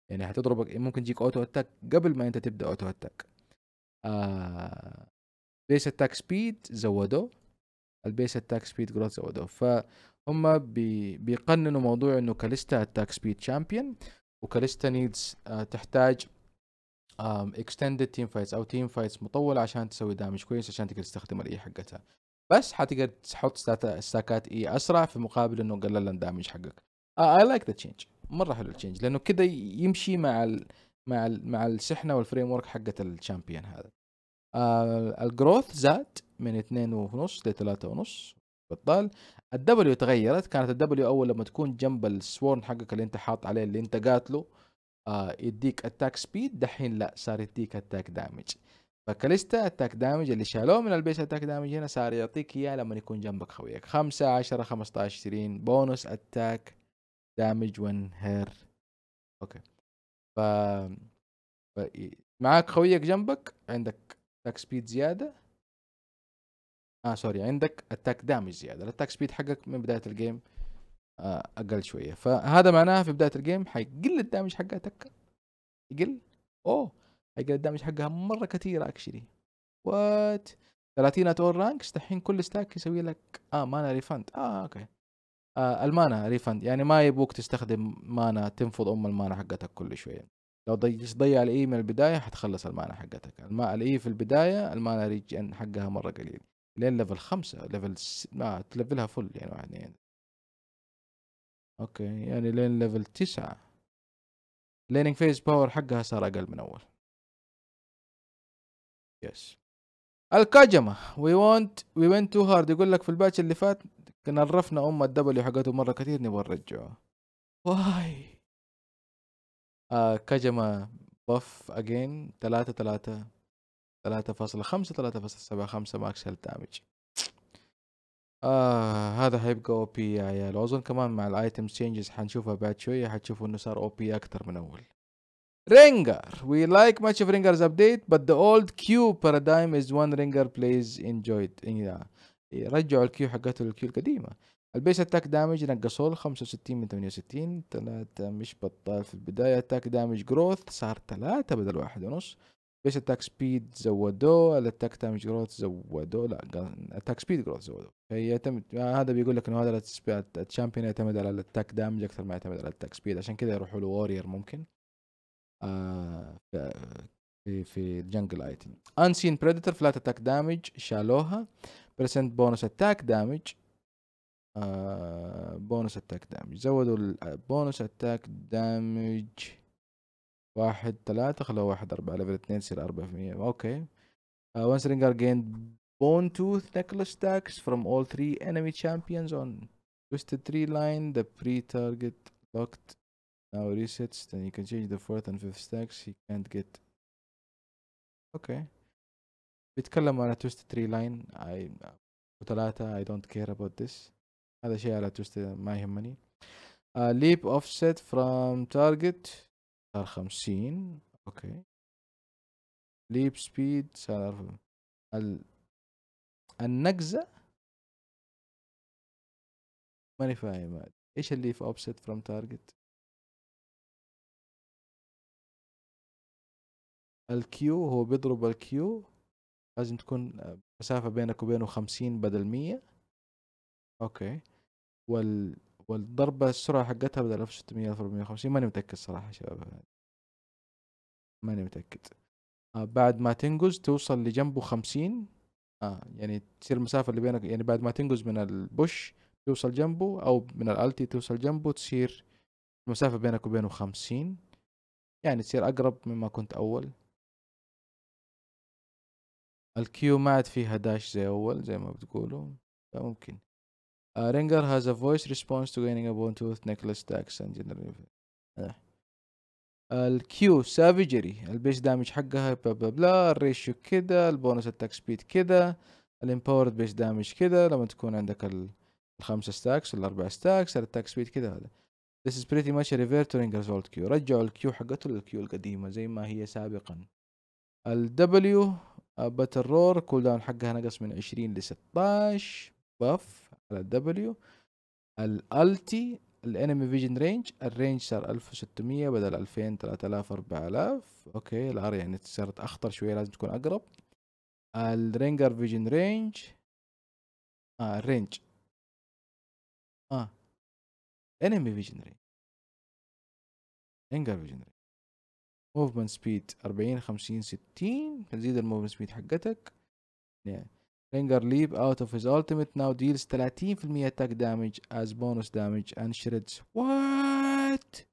يعني حتضربك ممكن يجيك اوتو اتاك قبل ما انت تبدا اوتو اتاك آه بيس اتاك سبيد زودوه البيس اتاك سبيد جروث زودوه فهم بي بيقننوا موضوع انه كاليستا اتاك سبيد شامبيون وكاليستا نيدز آه تحتاج اكستندد تيم فايتس او تيم فايتس مطوله عشان تسوي دامج كويس عشان تقدر تستخدم الاي حقتها بس حتقدر تحط ستاكات اي اسرع في مقابل انه قلل الدامج حقك اي لايك ذا تشينج مره حلو التشينج لانه كذا يمشي مع الـ مع الـ مع السحنه والفريم ورك حقه الشامبيون هذا آه الجروث زاد من اثنين ونص لثلاثة ونص بطال الدبليو تغيرت كانت الدبليو اول لما تكون جنب السورن حقك اللي انت حاط عليه اللي انت قاتله آه، يديك اتاك سبيد دحين لا صار يديك اتاك دامج فكاليستا اتاك دامج اللي شالوه من البيس اتاك دامج هنا صار يعطيك اياه لما يكون جنبك خويك 5 10 15 20 بونس اتاك دامج وان هير اوكي ف... ف... معاك خويك جنبك عندك اتاك سبيد زياده اه سوري عندك اتاك دامج زياده الاتاك سبيد حقك من بدايه الجيم آه، اقل شويه فهذا معناها في بدايه الجيم حيقل الدامج حقها يقل اوه حيقل الدامج حقها مره كثير اكشلي وات 30 اتور رانكس دحين كل ستاك يسوي لك اه مانا ريفند اه اوكي آه المانا ريفند يعني ما يبوك تستخدم مانا تنفض ام المانا حقتك كل شويه لو ضيع الاي من البدايه حتخلص المانا حقتك الماء الاي في البدايه المانا ريجن حقها مره قليل لين ليفل خمسة ليفل س... ما تلفلها فل يعني واحد يعني اوكي يعني لين ليفل تسعة ليننج فيز باور حقها صار اقل من اول يس الكاجما وي ونت وي ونت تو هارد يقول لك في الباتش اللي فات نرفنا ام الدبليو حقته مره كثير نبغى نرجعه واي آه كاجما بف اجين ثلاثة ثلاثة ثلاثة فاصلة خمسة ثلاثة فاصلة سبعة خمسة ماكس هيلث دامج آه هذا حيبقى او بي يا عيال واظن كمان مع الايتم تشينجز حنشوفها بعد شويه حتشوفوا انه صار او بي اكتر من اول رينجر وي لايك ماتش اوف رينجرز ابديت بس ذا اولد كيو بارادايم از وان رينجر بلايز انجويد رجعوا الكيو حقته للكيو القديمه البيس اتاك دامج نقصوا له 65 من 68 ثلاثة مش بطال في البدايه اتاك دامج جروث صار 3 بدل واحد ونص ليش اتاك سبيد زودوه الاتاك دامج جروث زودوه لا اتاك سبيد جروث زودوه فيعتمد آه، هذا بيقول لك انه هذا الشامبيون يعتمد على الاتاك دامج اكثر ما يعتمد على الاتاك سبيد عشان كذا يروحوا لورير ممكن آه في في جنجل ايتم انسين بريدتر فلات اتاك دامج شالوها برسنت بونس اتاك دامج بونس اتاك دامج زودوا البونس اتاك دامج واحد ثلاثة خلوه واحد أربعة ليفل اثنين يصير أربعة في مية أوكي وانس رينجر جيند بون توث نكلس تاكس فروم أول ثري انمي تشامبيونز أون توستد ثري لاين ذا بري تارجت لوكت now resets then you can change the fourth and fifth stacks he can't get okay بيتكلم على توست 3 لاين اي وثلاثة اي دونت كير about this هذا شيء على توست ما يهمني uh, leap offset from target صار خمسين اوكي ليب سبيد صار ال... النقزة ماني فاهم ايش اللي في اوبسيت فروم تارجت الكيو هو بيضرب الكيو لازم تكون مسافة بينك وبينه خمسين بدل مية اوكي وال والضربة السرعة حقتها بدل 1600 1450 ماني متأكد صراحة يا شباب ماني متأكد آه بعد ما تنقز توصل لجنبه 50 آه يعني تصير المسافة اللي بينك يعني بعد ما تنقز من البوش توصل جنبه أو من الألتي توصل جنبه تصير المسافة بينك وبينه 50 يعني تصير أقرب مما كنت أول الكيو ما عاد فيها داش زي أول زي ما بتقولوا فممكن Uh, Rengar has a voice response to gaining a bone tooth necklace tax and generally uh. الكيو سافجري البيس دامج حقها بلا بلا بلا الريشيو كده البونس اتاك سبيد كده الامباورد بيس دامج كده لما تكون عندك الخمسة ستاكس الاربع ستاكس الاتاك سبيد كده هذا This is pretty much a revert to Ringer's old Q رجعوا الكيو حقته للكيو القديمة زي ما هي سابقا الدبليو باتل رور كول داون حقها نقص من عشرين لستاش باف على الدبليو الالتي الانمي فيجن رينج الرينج صار 1600 بدل 2000 3000 4000 اوكي الار يعني صارت اخطر شويه لازم تكون اقرب الرينجر فيجن رينج اه الرينج اه انمي فيجن رينج رينجر فيجن رينج موفمنت سبيد 40 50 60 تزيد الموفمنت سبيد حقتك يعني رينجر leap out of his ultimate now deals 30% attack damage as bonus damage and shreds what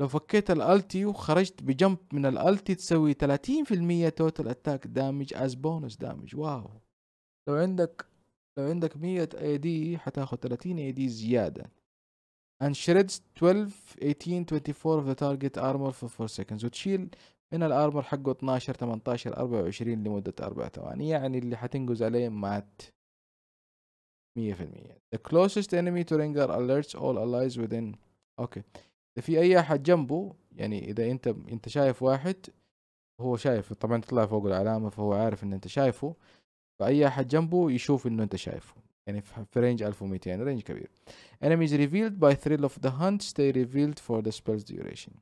لو فكيت الالتي وخرجت بجمب من الالتي تسوي 30% توتال اتاك دامج از بونس دامج واو لو عندك لو عندك 100 اي دي حتاخد 30 اي دي زياده and shreds 12 18 24 of the target armor for 4 seconds وتشيل من الارمر حقه 12 18 24 لمدة 4 ثواني يعني اللي حتنقز عليه مات 100% The closest enemy to Ringer alerts all allies within اوكي إذا في أي أحد جنبه يعني إذا أنت أنت شايف واحد هو شايف طبعا تطلع فوق العلامة فهو عارف إن أنت شايفه فأي أحد جنبه يشوف إنه أنت شايفه يعني في رينج 1200 يعني رينج كبير enemies revealed by thrill of the hunt stay revealed for the spell's duration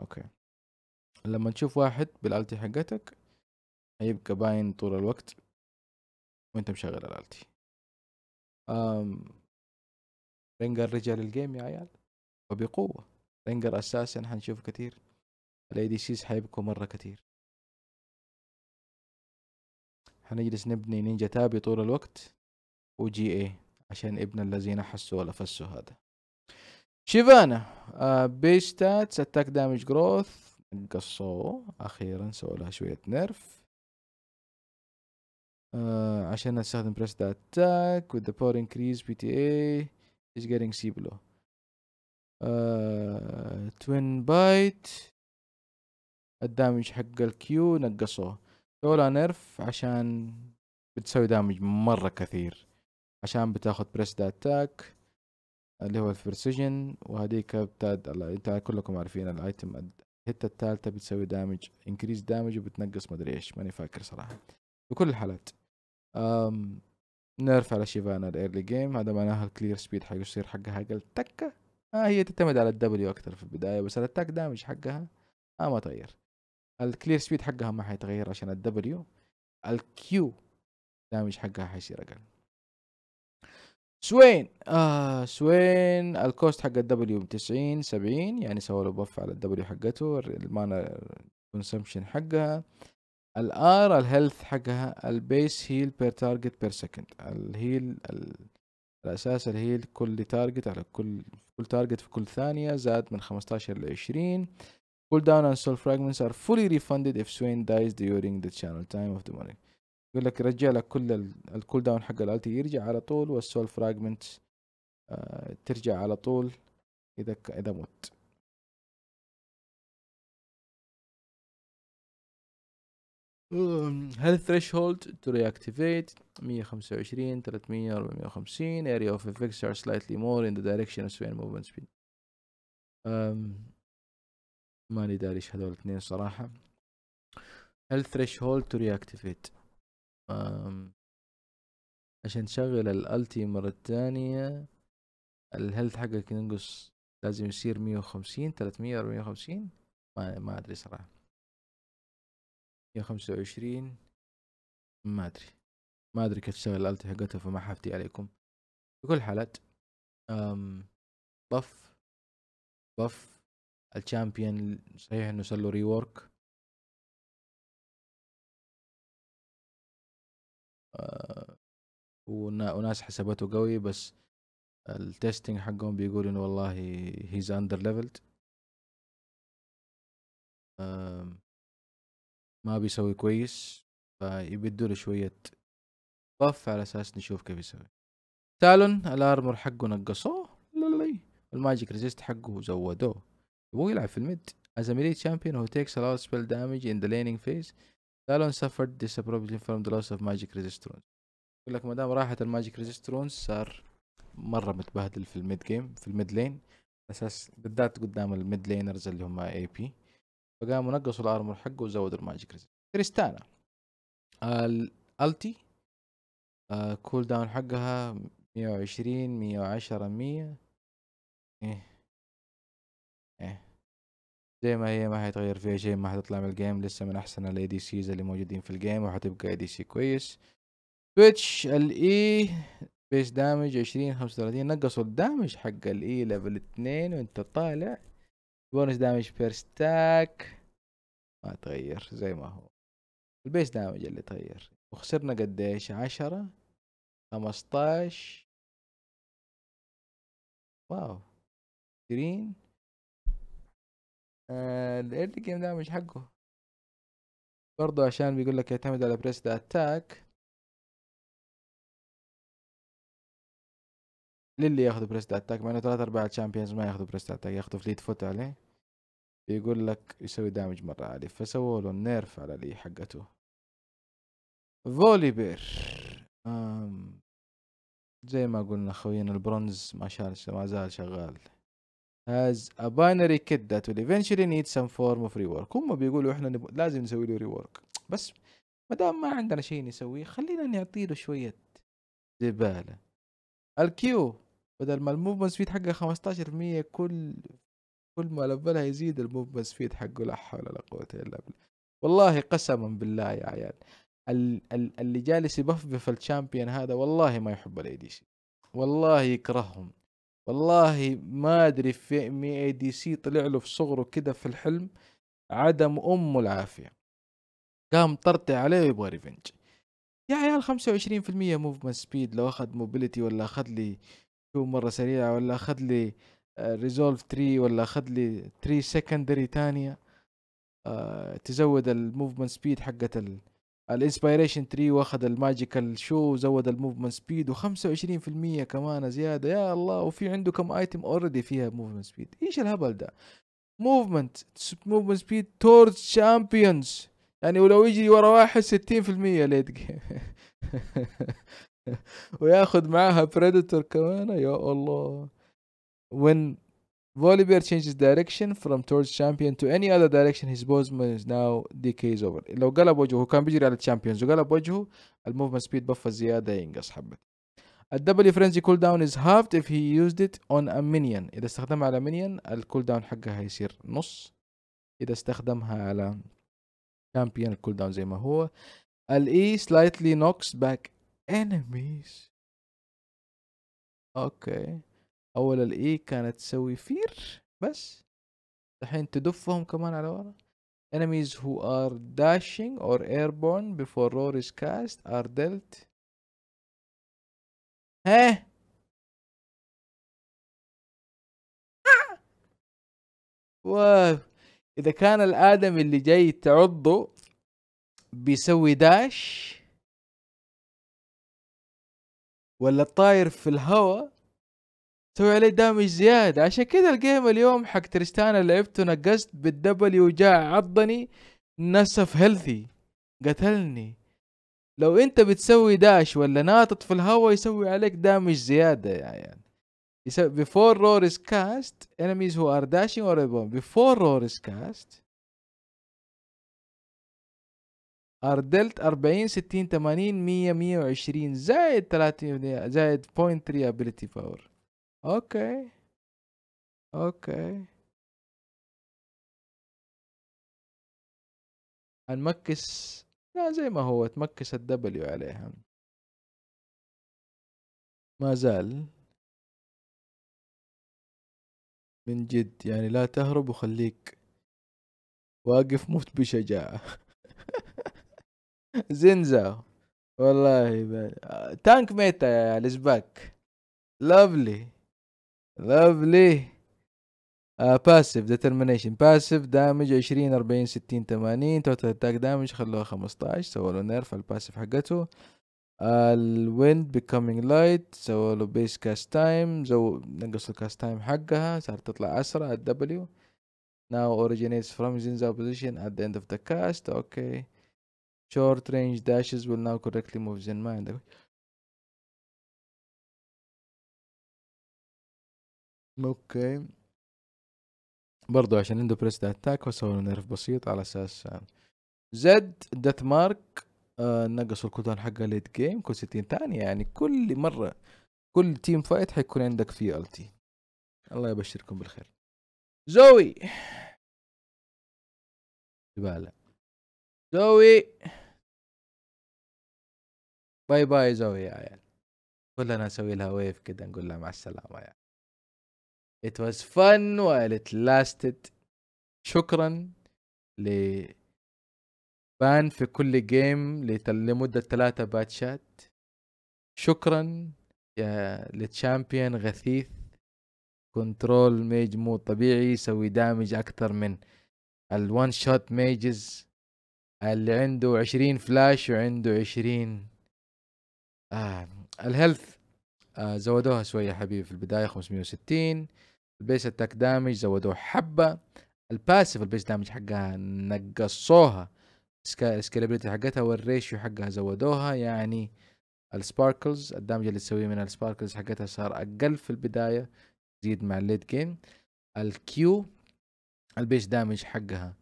اوكي okay. لما تشوف واحد بالالتي حقتك هيبقى باين طول الوقت وانت مشغل الالتي أم رينجر رجع للجيم يا عيال وبقوة رينجر اساسا حنشوفه كثير الاي دي سيز حيبكوا مرة كثير حنجلس نبني نينجا تابي طول الوقت وجي ايه عشان ابن الذين حسوا ولا فسوا هذا شيفانا بيستات ستاك اتاك دامج جروث قصوه اخيرا سووا لها شويه نرف آه عشان استخدم بريس ذا اتاك with باور انكريز بي تي اي از جيتنج سي بلو توين بايت الدامج حق الكيو نقصوه سووا لها نرف عشان بتسوي دامج مرة كثير عشان بتاخد بريس ذا اتاك اللي هو البرسيجن وهذيك بتاد الله انت كلكم عارفين الايتم الحته الثالثة بتسوي دامج انكريز دامج وبتنقص مدري ايش ماني فاكر صراحة بكل الحالات أم نرف على شيفانا الايرلي جيم هذا معناها الكلير سبيد حيصير يصير حقها اقل تكة آه هي تعتمد على الدبليو اكثر في البداية بس الاتاك دامج حقها آه ما تغير الكلير سبيد حقها ما حيتغير عشان الدبليو الكيو دامج حقها حيصير اقل سوين آه سوين الكوست حق الدبليو 90 70 يعني سووا له بف على الدبليو حقته المانا كونسمشن حقها الار الهيلث حقها البيس هيل بير تارجت بير سكند الهيل الاساس الهيل كل تارجت على كل كل تارجت في كل ثانيه زاد من 15 ل 20 داون اند سول فراجمنتس ار فولي refunded اف سوين دايز ديورينج ذا شانل تايم اوف ذا morning يقول لك يرجع لك كل الكول داون حق الالتي يرجع على طول والسول فراجمنت ترجع على طول اذا اذا مت هل threshold to reactivate 125 300 450 area of effects are slightly more in the direction of swing movement speed ماني داري ايش هذول الاثنين صراحة هل threshold to reactivate آمم، عشان تشغل الالتي مرة تانية الهيلث حقك ينقص لازم يصير مية وخمسين تلاتمية أربعمية وخمسين ما ما أدري صراحة مية خمسة وعشرين ما أدري ما أدري كيف تشتغل الالتي حقته فما حفتي عليكم بكل حالات أم بف بف الشامبيون صحيح انه سلو ريورك آه، وناس حسبته قوي بس التستنج حقهم بيقول انه والله هيز اندر ليفلد ما بيسوي كويس فيبدوا له شويه بف على اساس نشوف كيف يسوي تالون الارمر حقه نقصوه الماجيك ريزيست حقه زودوه يبغى يلعب في الميد از ميليت شامبيون هو تيكس ا لوت سبيل دامج ان ذا in فيز دالون suffered this فروم ذا لوس اوف ماجيك magic يقول لك ما دام راحت الماجيك ريزسترونس صار مره متبهدل في الميد جيم في الميد لين اساس بالذات قدام الميد لينرز اللي هم اي بي فقاموا نقصوا الارمر حقه وزودوا الماجيك ريزسترونس كريستانا آه، الالتي كول آه، داون حقها 120 110 100 ايه ايه زي ما هي ما حيتغير فيها شيء ما حتطلع من الجيم لسه من احسن الاي دي سيز اللي موجودين في الجيم وحتبقى اي دي سي كويس سويتش الاي بيس دامج عشرين خمسة وثلاثين نقصوا الدامج حق الاي ليفل e، اتنين وانت طالع بونس دامج بير ستاك ما تغير زي ما هو البيس دامج اللي تغير وخسرنا قديش عشرة خمسطاش واو عشرين آه، الايرلي جيم ده مش حقه برضو عشان بيقول لك يعتمد على بريس ذا اتاك للي ياخذوا بريس ذا اتاك مع انه ثلاث ارباع الشامبيونز ما ياخذوا بريس ذا اتاك ياخذوا فليت فوت عليه بيقول لك يسوي دامج مرة عالي فسووا له نيرف على اللي حقته فولي بير زي ما قلنا خوينا البرونز ما شال ما زال شغال has a binary kid that will eventually need some form of rework هم بيقولوا احنا نب... لازم نسوي له rework بس ما دام ما عندنا شيء نسويه خلينا نعطي له شويه زباله الكيو بدل ما الموفمنت سبيد حقه 15% كل كل ما لفلها يزيد الموفمنت سبيد حقه لا حول ولا قوه الا بالله والله قسما بالله يا عيال اللي جالس يبفبف الشامبيون هذا والله ما يحب الاي دي سي والله يكرههم والله ما ادري في مي اي دي سي طلع له في صغره كده في الحلم عدم امه العافيه قام طرطي عليه ويبغى ريفنج يا عيال 25% موفمنت سبيد لو اخذ موبيليتي ولا اخذ لي شو مره سريعه ولا اخذ لي ريزولف آه، 3 ولا اخذ لي 3 سكندري تانية آه، تزود الموفمنت سبيد حقت الانسبيريشن تري واخذ الماجيكال شو وزود الموفمنت سبيد و25% كمان زياده يا الله وفي عنده كم ايتم اوريدي فيها موفمنت سبيد ايش الهبل ده موفمنت موفمنت سبيد تورز شامبيونز يعني ولو يجري ورا واحد 60% ليت جيم وياخذ معاها بريدتور كمان يا الله when Volibear changes direction from towards champion to any other direction his bozeman is now decays over لو قلب وجهه كان بيجري على الشامبيونز وقلب وجهه الموفمنت سبيد بفه زياده ينقص حبه الدبل فرنزي كول داون از هافد if he used it on a minion اذا استخدمها على مينيون الكول داون حقها يصير نص اذا استخدمها على شامبيون الكول داون زي ما هو الاي slightly knocks back enemies اوكي okay. اول الاي كانت تسوي فير بس الحين تدفهم كمان على ورا enemies who are dashing or airborne before roar is cast are dealt ها واو اذا كان الادمي اللي جاي تعضه بيسوي داش ولا طاير في الهواء سوي عليه دامج زيادة عشان كذا الجيم اليوم حق تريستانا اللي لعبته نقزت بالدبليو جاء عضني نسف هيلثي قتلني لو انت بتسوي داش ولا ناطط في الهواء يسوي عليك دامج زيادة يعني يسوي بفور roar is cast enemies who are dashing or reborn before roar is cast are dealt 40 60 80 100 120 زائد 30 زائد 0.3 ability باور أوكي. أوكي. هنمكِّس لأ يعني زي ما هو تمكِّس الدبليو عليها. ما زال. من جد يعني لا تهرب وخلّيك واقف مُوت بشجاعة زنزة والله آه، تانك ميتا يا الإشباك لوفلي لافلي آه باسيف ديترمينيشن باسيف دامج 20 40 60 80 توتال اتاك دامج خلوها 15 سووا له نيرف الباسيف حقته الويند بيكومينج لايت سووا له بيس كاست تايم زو نقصوا الكاست تايم حقها صارت تطلع اسرع الدبليو ناو اوريجينيتس فروم Zinza position ات ذا اند اوف ذا كاست اوكي شورت رينج داشز ويل ناو كوركتلي move Zen ما عندك اوكي برضو عشان عنده بريس اتاك وسوى له نيرف بسيط على اساس زد ديث مارك آه, آه، نقصوا الكودان حقه ليت جيم كل 60 ثانية يعني كل مرة كل تيم فايت حيكون عندك فيه التي الله يبشركم بالخير زوي زبالة زوي باي باي زوي يا عيال كلنا نسوي لها ويف كده نقول لها مع السلامة يا يعني. It was fun while it lasted. شكرا ل بان في كل جيم لمدة ثلاثة باتشات شكرا يا لتشامبيون غثيث كنترول ميج مو طبيعي يسوي دامج أكثر من الوان شوت ميجز اللي عنده عشرين فلاش وعنده عشرين آه الهيلث آه زودوها شوية حبيبي في البداية خمسمية وستين البيس اتاك دامج زودوه حبه الباسف البيس دامج حقها نقصوها السكيلابيلتي حقتها والريشيو حقها زودوها يعني السباركلز الدامج اللي تسويه من السباركلز حقتها صار اقل في البدايه تزيد مع الليد جيم الكيو البيس دامج حقها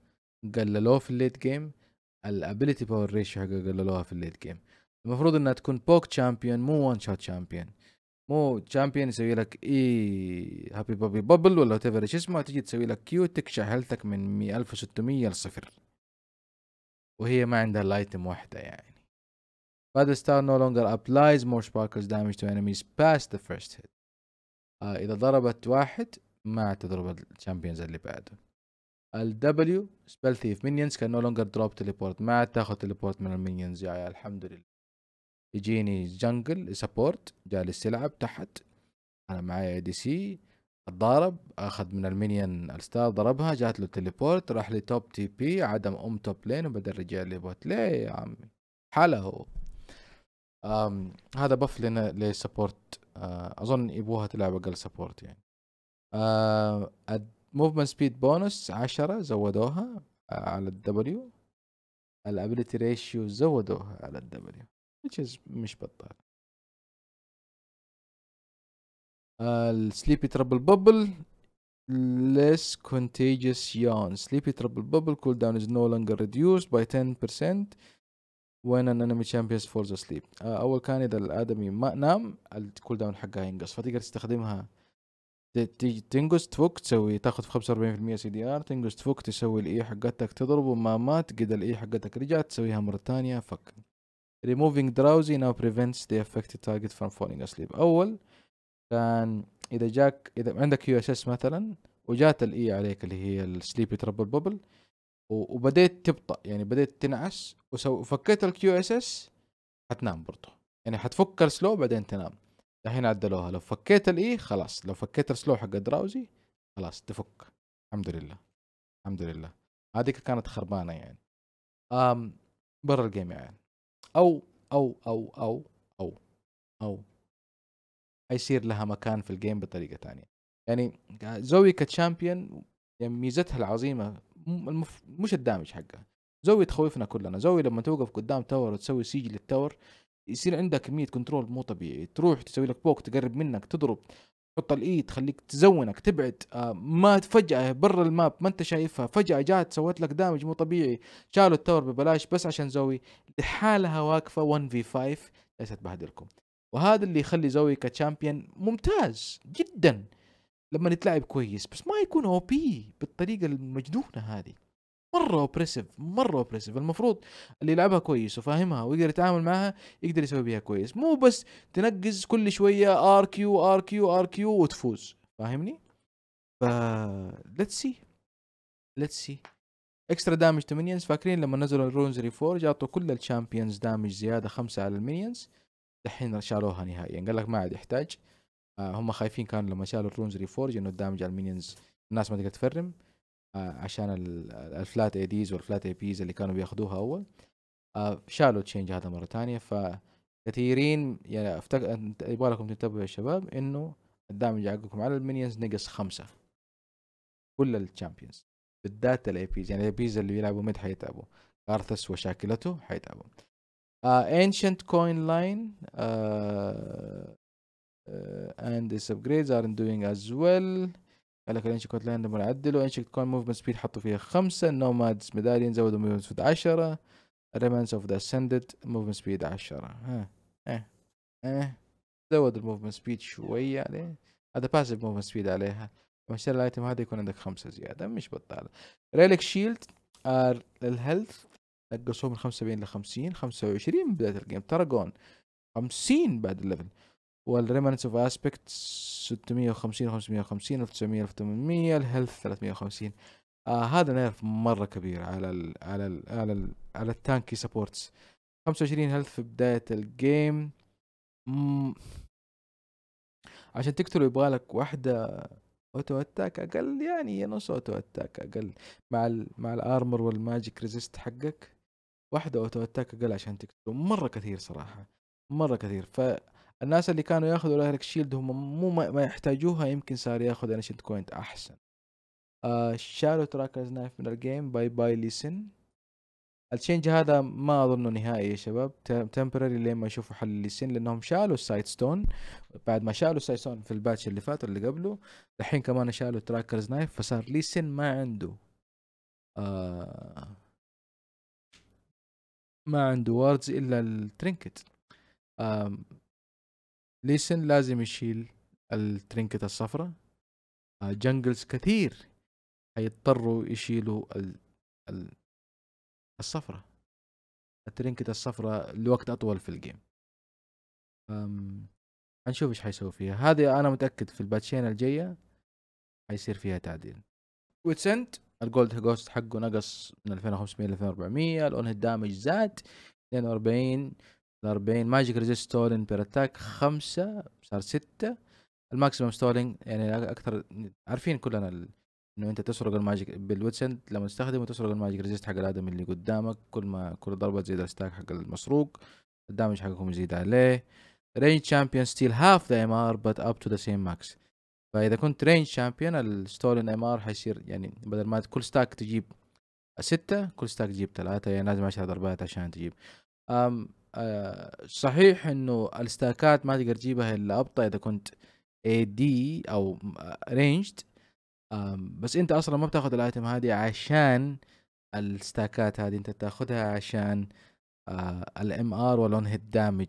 قللوه في الليد جيم الابيلتي باور ريشيو حقها قللوها في الليد جيم المفروض انها تكون بوك شامبيون مو وان شوت شامبيون مو تشامبيون يسوي لك اي هابي بابي بابل ولا وات ايفر اسمه تجي تسوي لك كيو تكشع هيلثك من 1600 لصفر وهي ما عندها لايتم واحده يعني بعد ستار نو لونجر ابلايز مور سباركلز دامج تو انميز باست ذا فيرست هيت اذا ضربت واحد ما تضرب الشامبيونز اللي بعده الدبليو سبيل ثيف مينيونز كان نو لونجر دروب تليبورت ما تاخذ تليبورت من المينيونز يا الحمد لله يجيني جنجل سبورت جالس يلعب تحت انا معايا دي سي اتضارب اخذ من المينيون الستار ضربها جات له تليبورت راح لتوب تي بي عدم ام توب لين وبدا رجع لي بوت ليه يا عمي حالة هو أم هذا بف لنا لسبورت أه، اظن يبوها تلعب اقل سبورت يعني موفمنت سبيد بونس عشرة زودوها على الدبليو الابيلتي ريشيو زودوها على الدبليو which مش بطال السليبي تربل بابل less contagious yawn sleepy trouble bubble cooldown is no longer reduced by 10% when an enemy champion falls asleep uh, اول كان اذا الادمي ما نام الكول داون حقها ينقص فتقدر تستخدمها تنقص تفك تسوي تاخذ في 45% سي دي ار تنقص تفك تسوي الاي حقتك تضرب وما مات قد الاي حقتك رجعت تسويها مره ثانيه فك removing drowsy now prevents the affected target from falling asleep اول كان اذا جاك اذا عندك يو اس اس مثلا وجات الاي e عليك اللي هي السليبي تربل بوبل وبديت تبطأ يعني بديت تنعس وفكيت الكيو اس اس حتنام برضه يعني حتفك السلو بعدين تنام الحين عدلوها لو فكيت الاي e، خلاص لو فكيت السلو حق دراوزي خلاص تفك الحمد لله الحمد لله هذيك كانت خربانه يعني أم برا الجيم يعني أو أو أو أو أو أو حيصير لها مكان في الجيم بطريقة تانية يعني زوي كتشامبيون يعني ميزتها العظيمة المف... مش الدامج حقها زوي تخوفنا كلنا زوي لما توقف قدام تاور وتسوي سيج للتاور يصير عندك كمية كنترول مو طبيعي تروح تسوي لك بوك تقرب منك تضرب حط الايد خليك تزونك تبعد آه ما فجأة برا الماب ما انت شايفها فجأة جات سوت لك دامج مو طبيعي شالوا التور ببلاش بس عشان زوي لحالها واقفة 1 في 5 جالسة تبهدلكم وهذا اللي يخلي زوي كشامبيون ممتاز جدا لما يتلعب كويس بس ما يكون او بي بالطريقة المجنونة هذه مره اوبريسيف مره اوبريسيف المفروض اللي يلعبها كويس وفاهمها ويقدر يتعامل معها يقدر يسوي بيها كويس مو بس تنقز كل شويه ار كيو ار كيو ار كيو وتفوز فاهمني ف ليتس سي ليتس سي اكسترا دامج تو مينيونز فاكرين لما نزلوا الرونز ريفورج اعطوا كل الشامبيونز دامج زياده خمسة على المينيونز دحين شالوها نهائيا قال لك ما عاد يحتاج آه هم خايفين كانوا لما شالوا الرونز ريفورج انه الدامج على المينيونز الناس ما تقدر تفرم آه، عشان الفلات اي ديز والفلات اي بيز اللي كانوا بياخذوها اول آه، شالوا التشينج هذا مره ثانيه فكثيرين يعني افتكر يبغى لكم تنتبهوا يا شباب انه الدامج حقكم على المينيونز نقص خمسة كل الشامبيونز بالذات الاي بيز يعني الاي بيز اللي بيلعبوا ميد حيتعبوا ارثس وشاكلته حيتعبوا انشنت كوين لاين اند its upgrades aren't doing as well قال لك الانشكوت لاند معدل عدلوا كوين كون موفمنت سبيد حطوا فيها خمسة النومادز ميداليان زودوا موفمنت سبيد عشرة ريمانس اوف ذا اسندد موفمنت سبيد عشرة ها ها ها زود الموفمنت سبيد شوية عليه يعني. هذا باسف موفمنت سبيد عليها لما تشتري الايتم هذا يكون عندك خمسة زيادة مش بطالة ريلك شيلد ار الهيلث نقصوه من 75 ل 50 25 بداية الجيم تراجون 50 بعد الليفل والريمنتس اوف اسبكت 650 550 1900 1800 الهيلث 350 آه هذا نيرف مره كبير على ال على ال على ال على التانكي سبورتس 25 هيلث في بدايه الجيم عشان تقتله يبغالك واحده اوتو اتاك اقل يعني نص اوتو اتاك اقل مع ال مع الارمر والماجيك ريزيست حقك واحده اوتو اتاك اقل عشان تقتله مره كثير صراحه مره كثير ف الناس اللي كانوا ياخذوا الايرك شيلد هم مو ما يحتاجوها يمكن صار ياخذ انشنت كوينت احسن آه شالوا تراكرز نايف من الجيم باي باي ليسن التشينج هذا ما اظنه نهائي يا شباب تمبرري لين ما يشوفوا حل ليسن لانهم شالوا السايد ستون بعد ما شالوا السايد ستون في الباتش اللي فات اللي قبله الحين كمان شالوا تراكرز نايف فصار ليسن ما عنده آه ما عنده واردز الا الترينكت آه ليسن لازم يشيل الترينكت الصفراء آه، جنجلز كثير هيضطروا يشيلوا ال... ال... الصفراء الترينكت الصفراء لوقت اطول في الجيم أم... هنشوف ايش حيسوي فيها هذه انا متاكد في الباتشين الجايه حيصير فيها تعديل ويتسنت الجولد جوست حقه نقص من 2500 ل 2400 هيد الدامج زاد 42 40 ماجيك ريزيست ستولن بير اتاك 5 صار 6 الماكسيمم ستولينج يعني اكثر عارفين كلنا ال... انه انت تسرق الماجيك بالويتسند لما تستخدمه تسرق الماجيك ريزيست حق الادمي اللي قدامك كل ما كل ضربه تزيد الستاك حق المسروق الدامج حقكم يزيد عليه رينج شامبيون ستيل هاف ذا ام ار بت اب تو ذا سيم ماكس فاذا كنت رينج شامبيون الستولن ام ار حيصير يعني بدل ما كل ستاك تجيب ستة كل ستاك تجيب ثلاثة يعني لازم عشر ضربات عشان تجيب آه، صحيح انه الستاكات ما تقدر تجيبها الا ابطا اذا كنت اي دي او رينجد بس انت اصلا ما بتاخذ الايتم هذه عشان الستاكات هذه انت تاخذها عشان الام ار والون هيد دامج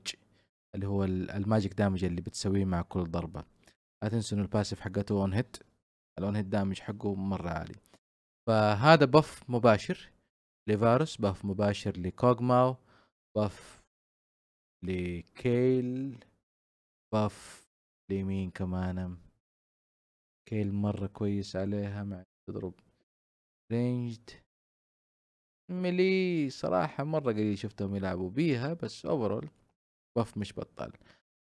اللي هو الماجيك دامج اللي بتسويه مع كل ضربه لا تنسوا انه الباسف حقته اون هيد الون هيد دامج حقه مره عالي فهذا بف مباشر لفارس بف مباشر لكوغماو بف لكيل باف ليمين كمان كيل مرة كويس عليها مع تضرب رينجد ملي صراحة مرة قليل شفتهم يلعبوا بيها بس اوفرول باف مش بطال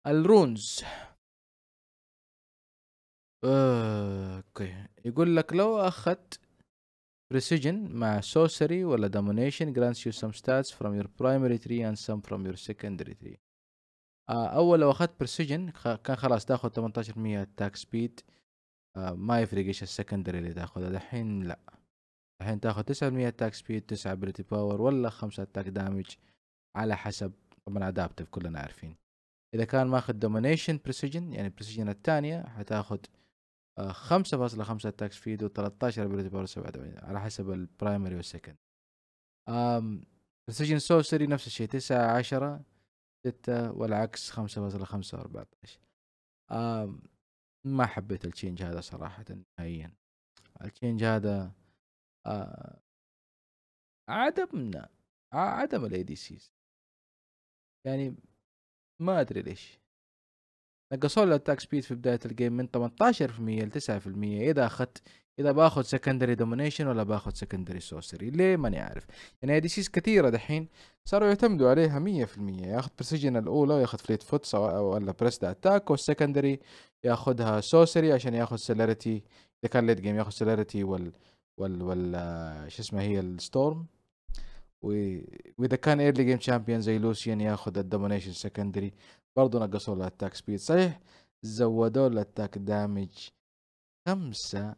الرونز آه، اوكي يقول لك لو اخذت precision مع sorcery ولا domination grants you some stats from your primary tree and some from your secondary tree uh, اول لو اخذت precision كان خلاص تاخذ 18% attack speed uh, ما يفرق ايش السكندري اللي تاخذه دحين لا الحين تاخذ 9% attack speed 9 ability power ولا 5 attack damage على حسب طبعا adaptive كلنا عارفين اذا كان ماخذ domination precision يعني precision الثانيه حتاخذ 5.5 تاكس فيد و13 ابيلتي باور 87 على حسب البرايمري والسكند بريسيجن سوسري نفس الشيء 9 10 6 والعكس 5.5 14 ما حبيت التشينج هذا صراحة نهائيا التشينج هذا آه عدمنا عدم الاي دي سيز يعني ما ادري ليش نقصوا له الاتاك سبيد في بدايه الجيم من 18% ل 9% اذا اخذت اذا باخذ سكندري دومينيشن ولا باخذ سكندري سوسري ليه ماني عارف يعني هذه شيء كثيره دحين صاروا يعتمدوا عليها 100% ياخذ برسيجن الاولى وياخذ فليت فوت ولا بريست اتاك والسكندري ياخذها سوسري عشان ياخذ سيلاريتي اذا كان ليت جيم ياخذ سيلاريتي وال وال وال شو اسمه هي الستورم واذا كان ايرلي جيم شامبيون زي لوسيان ياخذ الدومينيشن سكندري برضو نقصوا له اتاك سبيد صحيح زودوا له اتاك دامج خمسة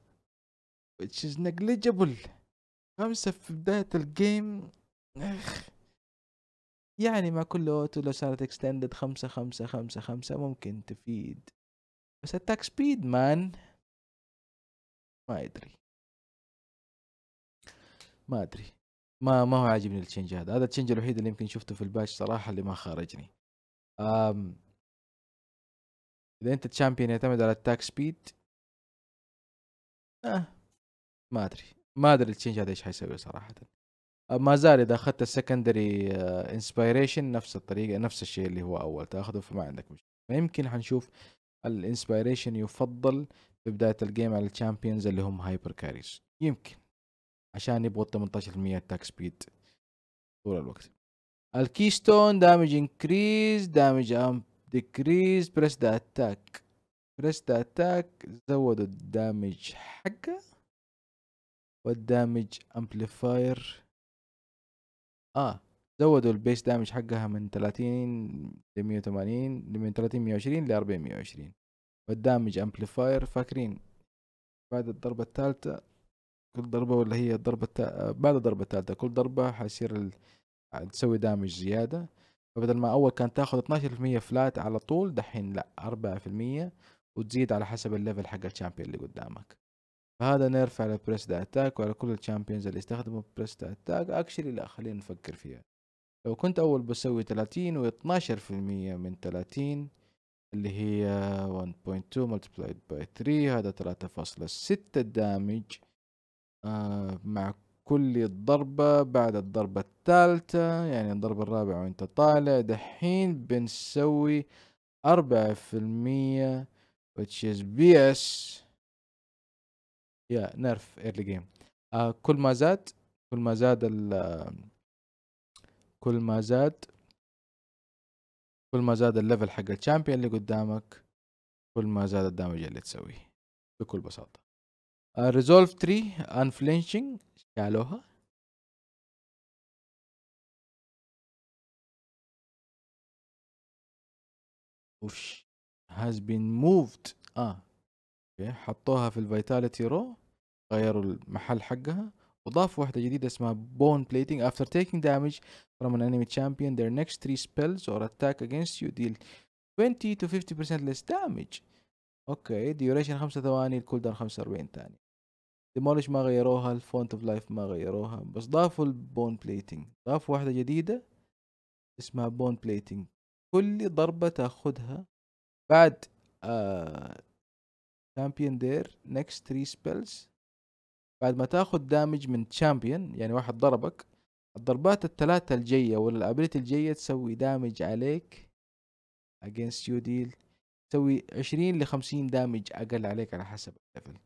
which is negligible خمسة في بداية الجيم اخ يعني ما كل اوتو لو صارت اكستندد خمسة خمسة خمسة خمسة ممكن تفيد بس اتاك سبيد مان ما ادري ما ادري ما ما هو عاجبني التشنج هذا هذا التشنج الوحيد اللي يمكن شفته في الباش صراحة اللي ما خارجني اذا انت تشامبيون يعتمد على التاك سبيد أه ما ادري ما ادري التشينج هذا ايش حيسوي صراحه آه، ما زال اذا اخذت السكندري انسبيريشن آه، نفس الطريقه نفس الشيء اللي هو اول تاخذه فما عندك مشكله فيمكن حنشوف الانسبيريشن يفضل في بدايه الجيم على الشامبيونز اللي هم هايبر كاريز يمكن عشان يبغوا 18% تاك سبيد طول الوقت الكيستون دامج انكريز دامج ام ديكريز بريس ذا اتاك بريس ذا اتاك زودوا الدامج حقه والدامج امبليفاير اه زودوا البيس دامج حقها من 30 ل 180 من 30 120 ل 40 120 والدامج امبليفاير فاكرين بعد الضربة الثالثة كل ضربة ولا هي الضربة التا... آه، بعد الضربة الثالثة كل ضربة حيصير ال... آه، تسوي دامج زياده فبدل ما اول كانت تاخذ 12% فلات على طول دحين لا 4% وتزيد على حسب الليفل حق الشامبيون اللي قدامك فهذا نيرف على بريس دا اتاك وعلى كل الشامبيونز اللي يستخدموا بريس دا اتاك اكشلي لا خلينا نفكر فيها لو كنت اول بسوي 30 و12% من 30 اللي هي 1.2 multiplied by 3 هذا 3.6 دامج آه مع كل ضربة بعد الضربة الثالثة يعني الضربة الرابعة وانت طالع دحين بنسوي أربعة في المية which is BS يا نرف ايرلي جيم كل ما زاد كل ما زاد ال كل ما زاد كل ما زاد الليفل حق الشامبيون اللي قدامك كل ما زاد الدمج اللي تسويه بكل بساطة ريزولف 3 انفلينشنج قالوها اوش has been moved اه اوكي حطوها في الفيتاليتي رو غيروا المحل حقها وضافوا واحدة جديدة اسمها bone plating after taking damage from an enemy champion their next three spells or attack against you deal 20 to 50% less damage اوكي duration 5 ثواني الكول داون 45 ثانية ديمولش ما غيروها الفونت اوف لايف ما غيروها بس ضافوا البون بليتنج ضافوا واحدة جديدة اسمها بون بليتنج كل ضربة تاخدها بعد تشامبيون دير نكست 3 سبيلز بعد ما تاخد دامج من تشامبيون يعني واحد ضربك الضربات الثلاثة الجاية ولا الابيلتي الجاية تسوي دامج عليك against you deal تسوي عشرين لخمسين دامج اقل عليك على حسب الليفل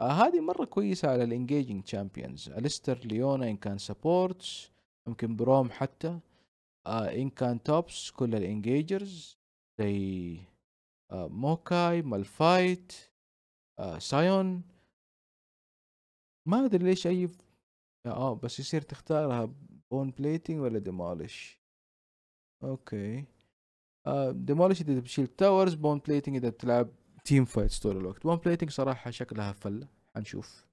آه، هذه مرة كويسة على الانجيجنج تشامبيونز أليستر ليونا إن كان سبورتس ممكن بروم حتى آه، إن كان توبس كل الانجيجرز زي موكاي مالفايت سايون ما أدري ليش أي آه،, اه بس يصير تختارها بون بليتنج ولا ديمولش اوكي ديمولش اذا بتشيل تاورز بون بليتنج اذا بتلعب تيم فايتس طول الوقت بون بليتنج صراحه شكلها فله حنشوف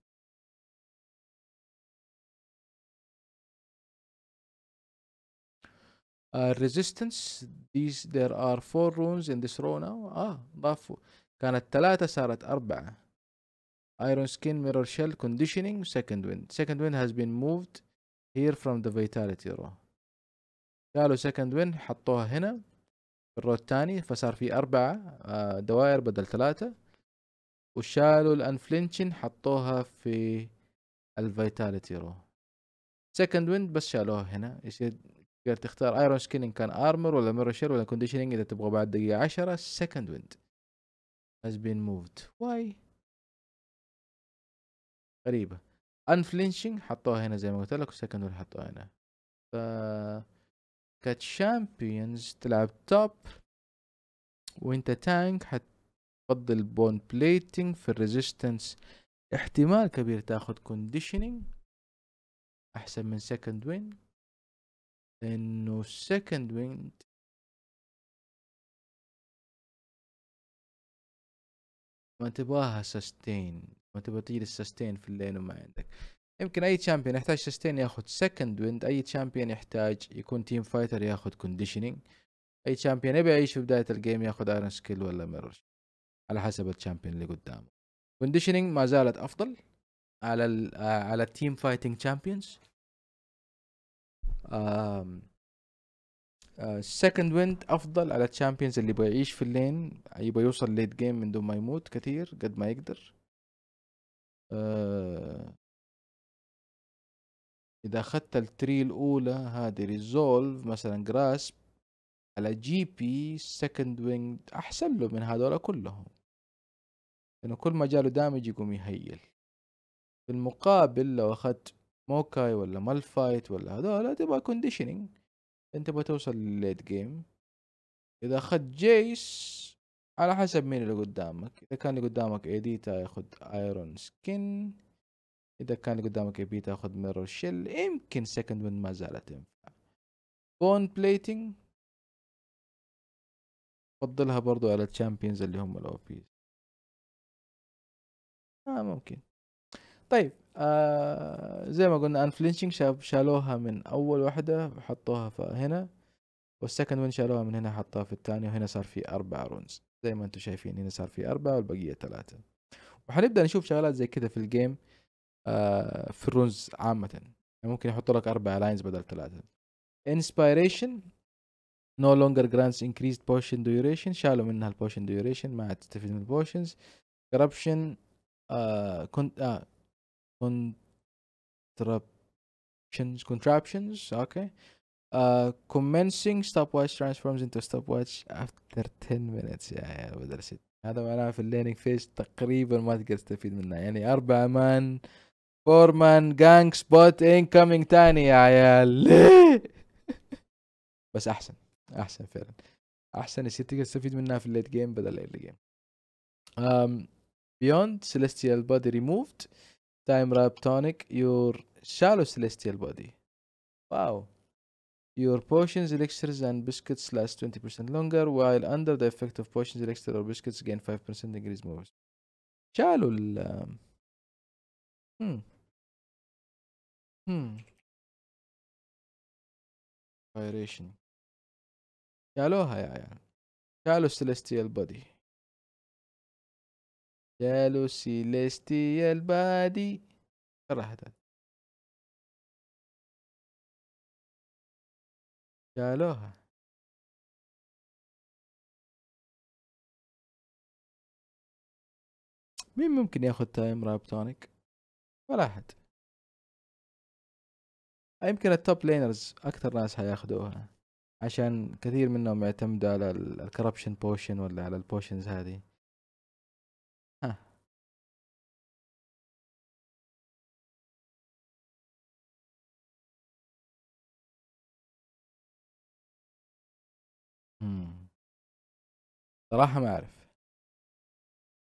Uh, resistance these there are four runes in this row now اه ضافوا كانت ثلاثة صارت أربعة Iron Skin Mirror Shell Conditioning Second Wind Second Wind has been moved here from the Vitality row قالوا Second Wind حطوها هنا الرود الثاني فصار في أربعة آه، دوائر بدل ثلاثة وشالوا الانفلينشن حطوها في الفيتاليتي رو سكند ويند بس شالوها هنا يصير تقدر تختار ايرون ان كان ارمر ولا ميرشر ولا كونديشننج اذا تبغى بعد دقيقة عشرة سكند ويند has been moved why غريبة unflinching حطوها هنا زي ما قلت لك وسكند ويند حطوها هنا ف كتشامبيونز تلعب توب وانت تانك حتفضل بون بليتنج في الريزيستنس احتمال كبير تاخد كونديشنينج احسن من سكند وين لانه سكند وين ما تبغاها سستين ما تبغى تجلس سستين في الليل وما عندك يمكن اي تشامبيون يحتاج سستين ياخذ سكند ويند اي تشامبيون يحتاج يكون تيم فايتر ياخذ كونديشننج اي تشامبيون يبي يعيش في بدايه الجيم ياخذ ايرون سكيل ولا ميرور على حسب التشامبيون اللي قدامه كونديشننج ما زالت افضل على الـ آه، على التيم فايتنج تشامبيونز سكند ويند افضل على التشامبيونز اللي يبغى يعيش في اللين يبغى يوصل ليد جيم من دون ما يموت كثير قد ما يقدر uh, اذا اخذت التري الاولى هذه ريزولف مثلا جراسب على جي بي سكند وينج احسن له من هذول كلهم لانه كل ما جاله دامج يقوم يهيل في المقابل لو اخذت موكاي ولا مالفايت ولا هذول تبغى كونديشننج انت بتوصل للليت جيم اذا اخذت جيس على حسب مين اللي قدامك اذا كان اللي قدامك ايديتا ياخد ايرون سكين اذا كان قدامك اي بي تاخذ ميرور شيل يمكن سكند ويند ما زالت تنفع بون بليتنج فضلها برضو على الشامبيونز اللي هم الاو بيز آه ممكن طيب آه زي ما قلنا انفلينشنج شالوها من اول واحدة وحطوها فهنا والسكند وين شالوها من هنا حطوها في الثانية وهنا صار في اربع رونز زي ما انتم شايفين هنا صار في اربع والبقية ثلاثة وحنبدأ نشوف شغلات زي كذا في الجيم آه، في الرونز عامه يعني ممكن يحط لك اربع لاينز بدل ثلاثه inspiration no longer grants increased potion duration شالوا منها البوشن duration ما عاد تستفيد من البوشنز كربشن كنت اه contraptions contraptions اوكي آه، uh, commencing stopwatch transforms into stopwatch after 10 minutes يا يا بدل هذا معناه في الليرنينج فيز تقريبا ما تقدر تستفيد منها يعني اربع مان فورمان جانج سبوت انكمينج تاني يا عيال ليه بس احسن احسن فعلا احسن يصير تقدر تستفيد منها في الليت جيم بدل الايرلي جيم um, beyond celestial body removed time wrap tonic your shallow celestial body wow your potions elixirs and biscuits last 20% longer while under the effect of potions elixir or biscuits gain 5% increase moves شالوا هم هم فايريشن شالوها يا عيال شالو سيليستيال بادي شالو سيليستيال بادي ترى هذا شالوها مين ممكن ياخذ تايم رابتونيك ولا احد يمكن التوب لينرز اكثر ناس حياخذوها عشان كثير منهم يعتمدوا على الكربشن بوشن ولا على البوشنز هذه ها صراحة ما اعرف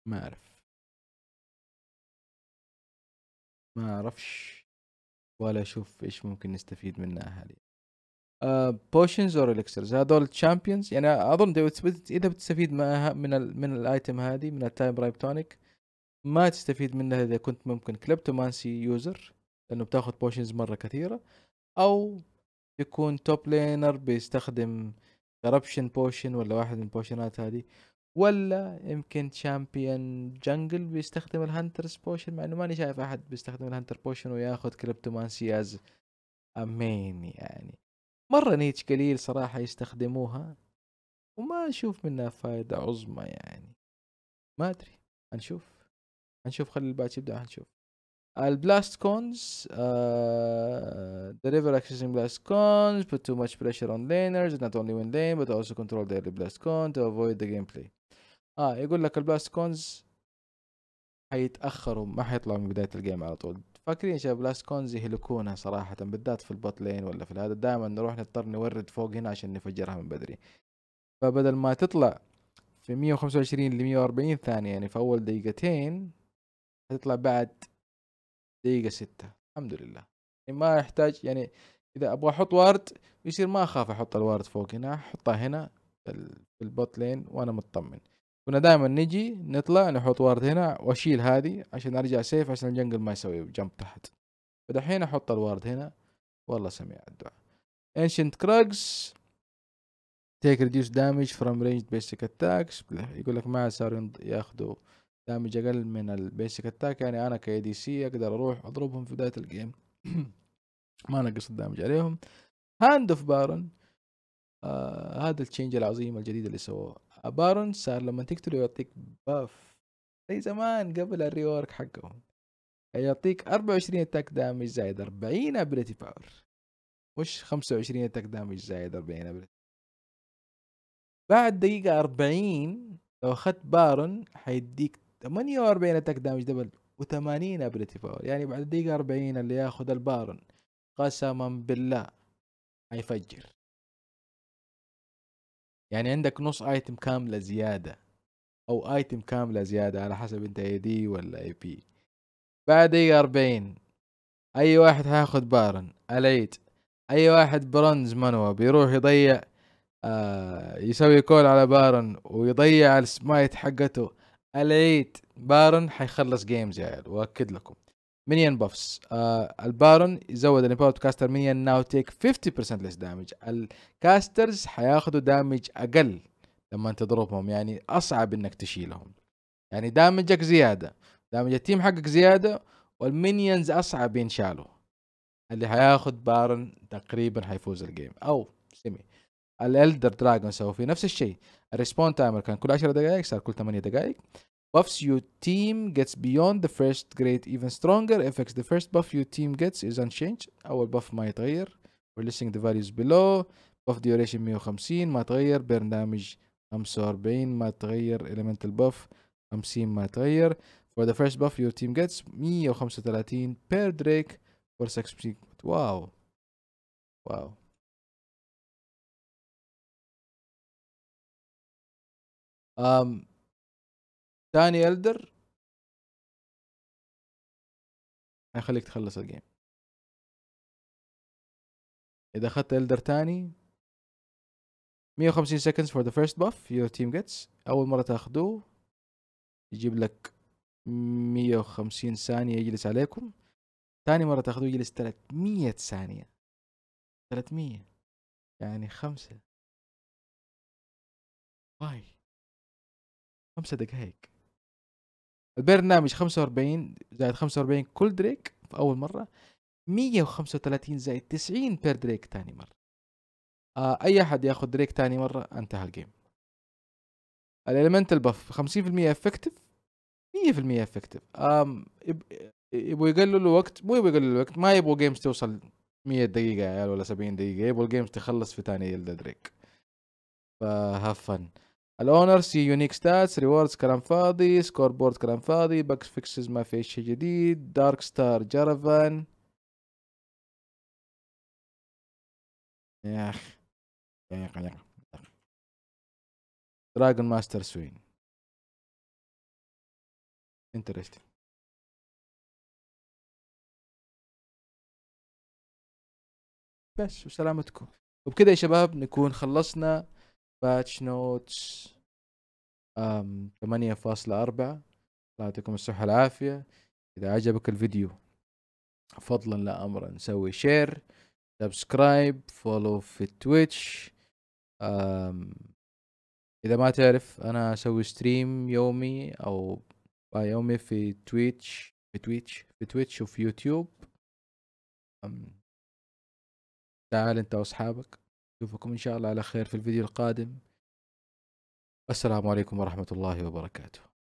ما اعرف ما اعرفش ولا اشوف ايش ممكن نستفيد منها حاليا بوشنز اور اليكسرز هذول تشامبيونز يعني اظن اذا بتستفيد من الـ من الايتم هذه من التايم رايب تونيك ما تستفيد منها اذا كنت ممكن كليبتومانسي يوزر لانه بتاخذ بوشنز مره كثيره او يكون توب لينر بيستخدم كربشن بوشن ولا واحد من البوشنات هذه ولا يمكن شامبيون جنجل بيستخدم الهانترز بوشن مع انه ماني شايف احد بيستخدم الهانتر بوشن وياخذ كريبتومانسي از امين يعني مرة نيتش قليل صراحة يستخدموها وما اشوف منها فائدة عظمى يعني ما ادري هنشوف هنشوف خلي الباتش يبدا هنشوف البلاست كونز اكسسنج بلاست كونز بوت تو ماتش بريشر اون لينرز نوت اونلي وين لين بوت اولسو كنترول control بلاست blast تو افويد ذا جيم بلاي اه يقول لك كونز حيتاخروا ما حيطلعوا من بدايه الجيم على طول فاكرين شباب كونز يهلكونها صراحه بالذات في البوت لين ولا في هذا دائما نروح نضطر نورد فوق هنا عشان نفجرها من بدري فبدل ما تطلع في 125 ل 140 ثانيه يعني في اول دقيقتين حتطلع بعد دقيقه ستة الحمد لله يعني ما يحتاج يعني اذا ابغى احط وارد يصير ما اخاف احط الوارد فوق هنا احطه هنا في البوت لين وانا مطمن كنا دائما نجي نطلع نحط ورد هنا واشيل هذه عشان ارجع سيف عشان الجنجل ما يسوي جنب تحت فدحين احط الورد هنا والله سميع الدعاء انشنت كراجز تيك ريديوس دامج فروم رينج بيسك اتاكس يقول لك ما صاروا ياخذوا دامج اقل من البيسك اتاك يعني انا كاي دي سي اقدر اروح اضربهم في بدايه الجيم ما نقص الدامج عليهم هاند اوف بارن آه هذا التشينج العظيم الجديد اللي سووه بارون صار لما تقتله يعطيك باف زي زمان قبل الريورك حقهم يعطيك 24 اتاك دامج زائد 40 ابيلتي باور مش 25 اتاك دامج زائد 40 ابيلتي بعد دقيقة 40 لو اخذت بارون حيديك 48 اتاك دامج دبل و80 ابيلتي باور يعني بعد دقيقة 40 اللي ياخذ البارون قسما بالله حيفجر يعني عندك نص ايتم كامله زياده او ايتم كامله زياده على حسب انت اي دي ولا اي بي بعد اي اربعين اي واحد هاخد بارن اليت اي واحد برونز منوى بيروح يضيع آه يسوي كول على بارن ويضيع السمايت حقته اليت بارن حيخلص جيمز يا عيال واكد لكم مينيون بافس آه البارون يزود الامباور كاستر مينيون ناو تيك 50% ليس دامج الكاسترز حياخذوا دامج اقل لما تضربهم يعني اصعب انك تشيلهم يعني دامجك زياده دامج التيم حقك زياده والمينيونز اصعب ينشالوا اللي حياخد بارن تقريبا حيفوز الجيم او سيمي الالدر دراجون سووا فيه نفس الشيء الريسبون تايمر كان كل 10 دقائق صار كل 8 دقائق Buffs your team gets beyond the first grade even stronger. FX the first buff your team gets is unchanged. Our buff ما يتغير. We're listing the values below. Buff duration 150 ما تغير. Burn damage 45 ما Elemental buff 50 ما For the first buff your team gets 135 per Drake for subsequent. Wow. Wow. Um, ثاني الدر هيخليك تخلص الجيم اذا اخذت الدر ثاني 150 seconds for the first buff your team gets اول مره تاخذوه يجيب لك 150 ثانيه يجلس عليكم ثاني مره تاخذوه يجلس 300 ثانيه 300 يعني خمسة واي خمسة دقايق البرنامج 45 زائد 45 كل دريك في اول مره 135 زائد 90 بير دريك ثاني مره آه اي احد ياخذ دريك ثاني مره انتهى الجيم الاليمنتال باف 50% افكتف 100% افكتف آم يبغوا يقللوا الوقت مو يبغوا يقللوا الوقت ما يبغوا جيمز توصل 100 دقيقة يا عيال ولا 70 دقيقة يبغوا الجيمز تخلص في ثاني يلدا دريك فن الاونر سي يونيك ستاتس ريوردز كلام فاضي سكور بورد كلام فاضي باكس فيكسز ما في شيء جديد دارك ستار جرفان يا اخي يا اخي دراجون ماستر سوين انترستنج بس وسلامتكم وبكذا يا شباب نكون خلصنا باتش نوتس أم 8.4 الله يعطيكم الصحة والعافية إذا عجبك الفيديو فضلا لا أمرا سوي شير سبسكرايب فولو في تويتش إذا ما تعرف أنا أسوي ستريم يومي أو يومي في تويتش في تويتش في تويتش وفي يوتيوب تعال أنت وأصحابك نشوفكم ان شاء الله على خير في الفيديو القادم السلام عليكم ورحمه الله وبركاته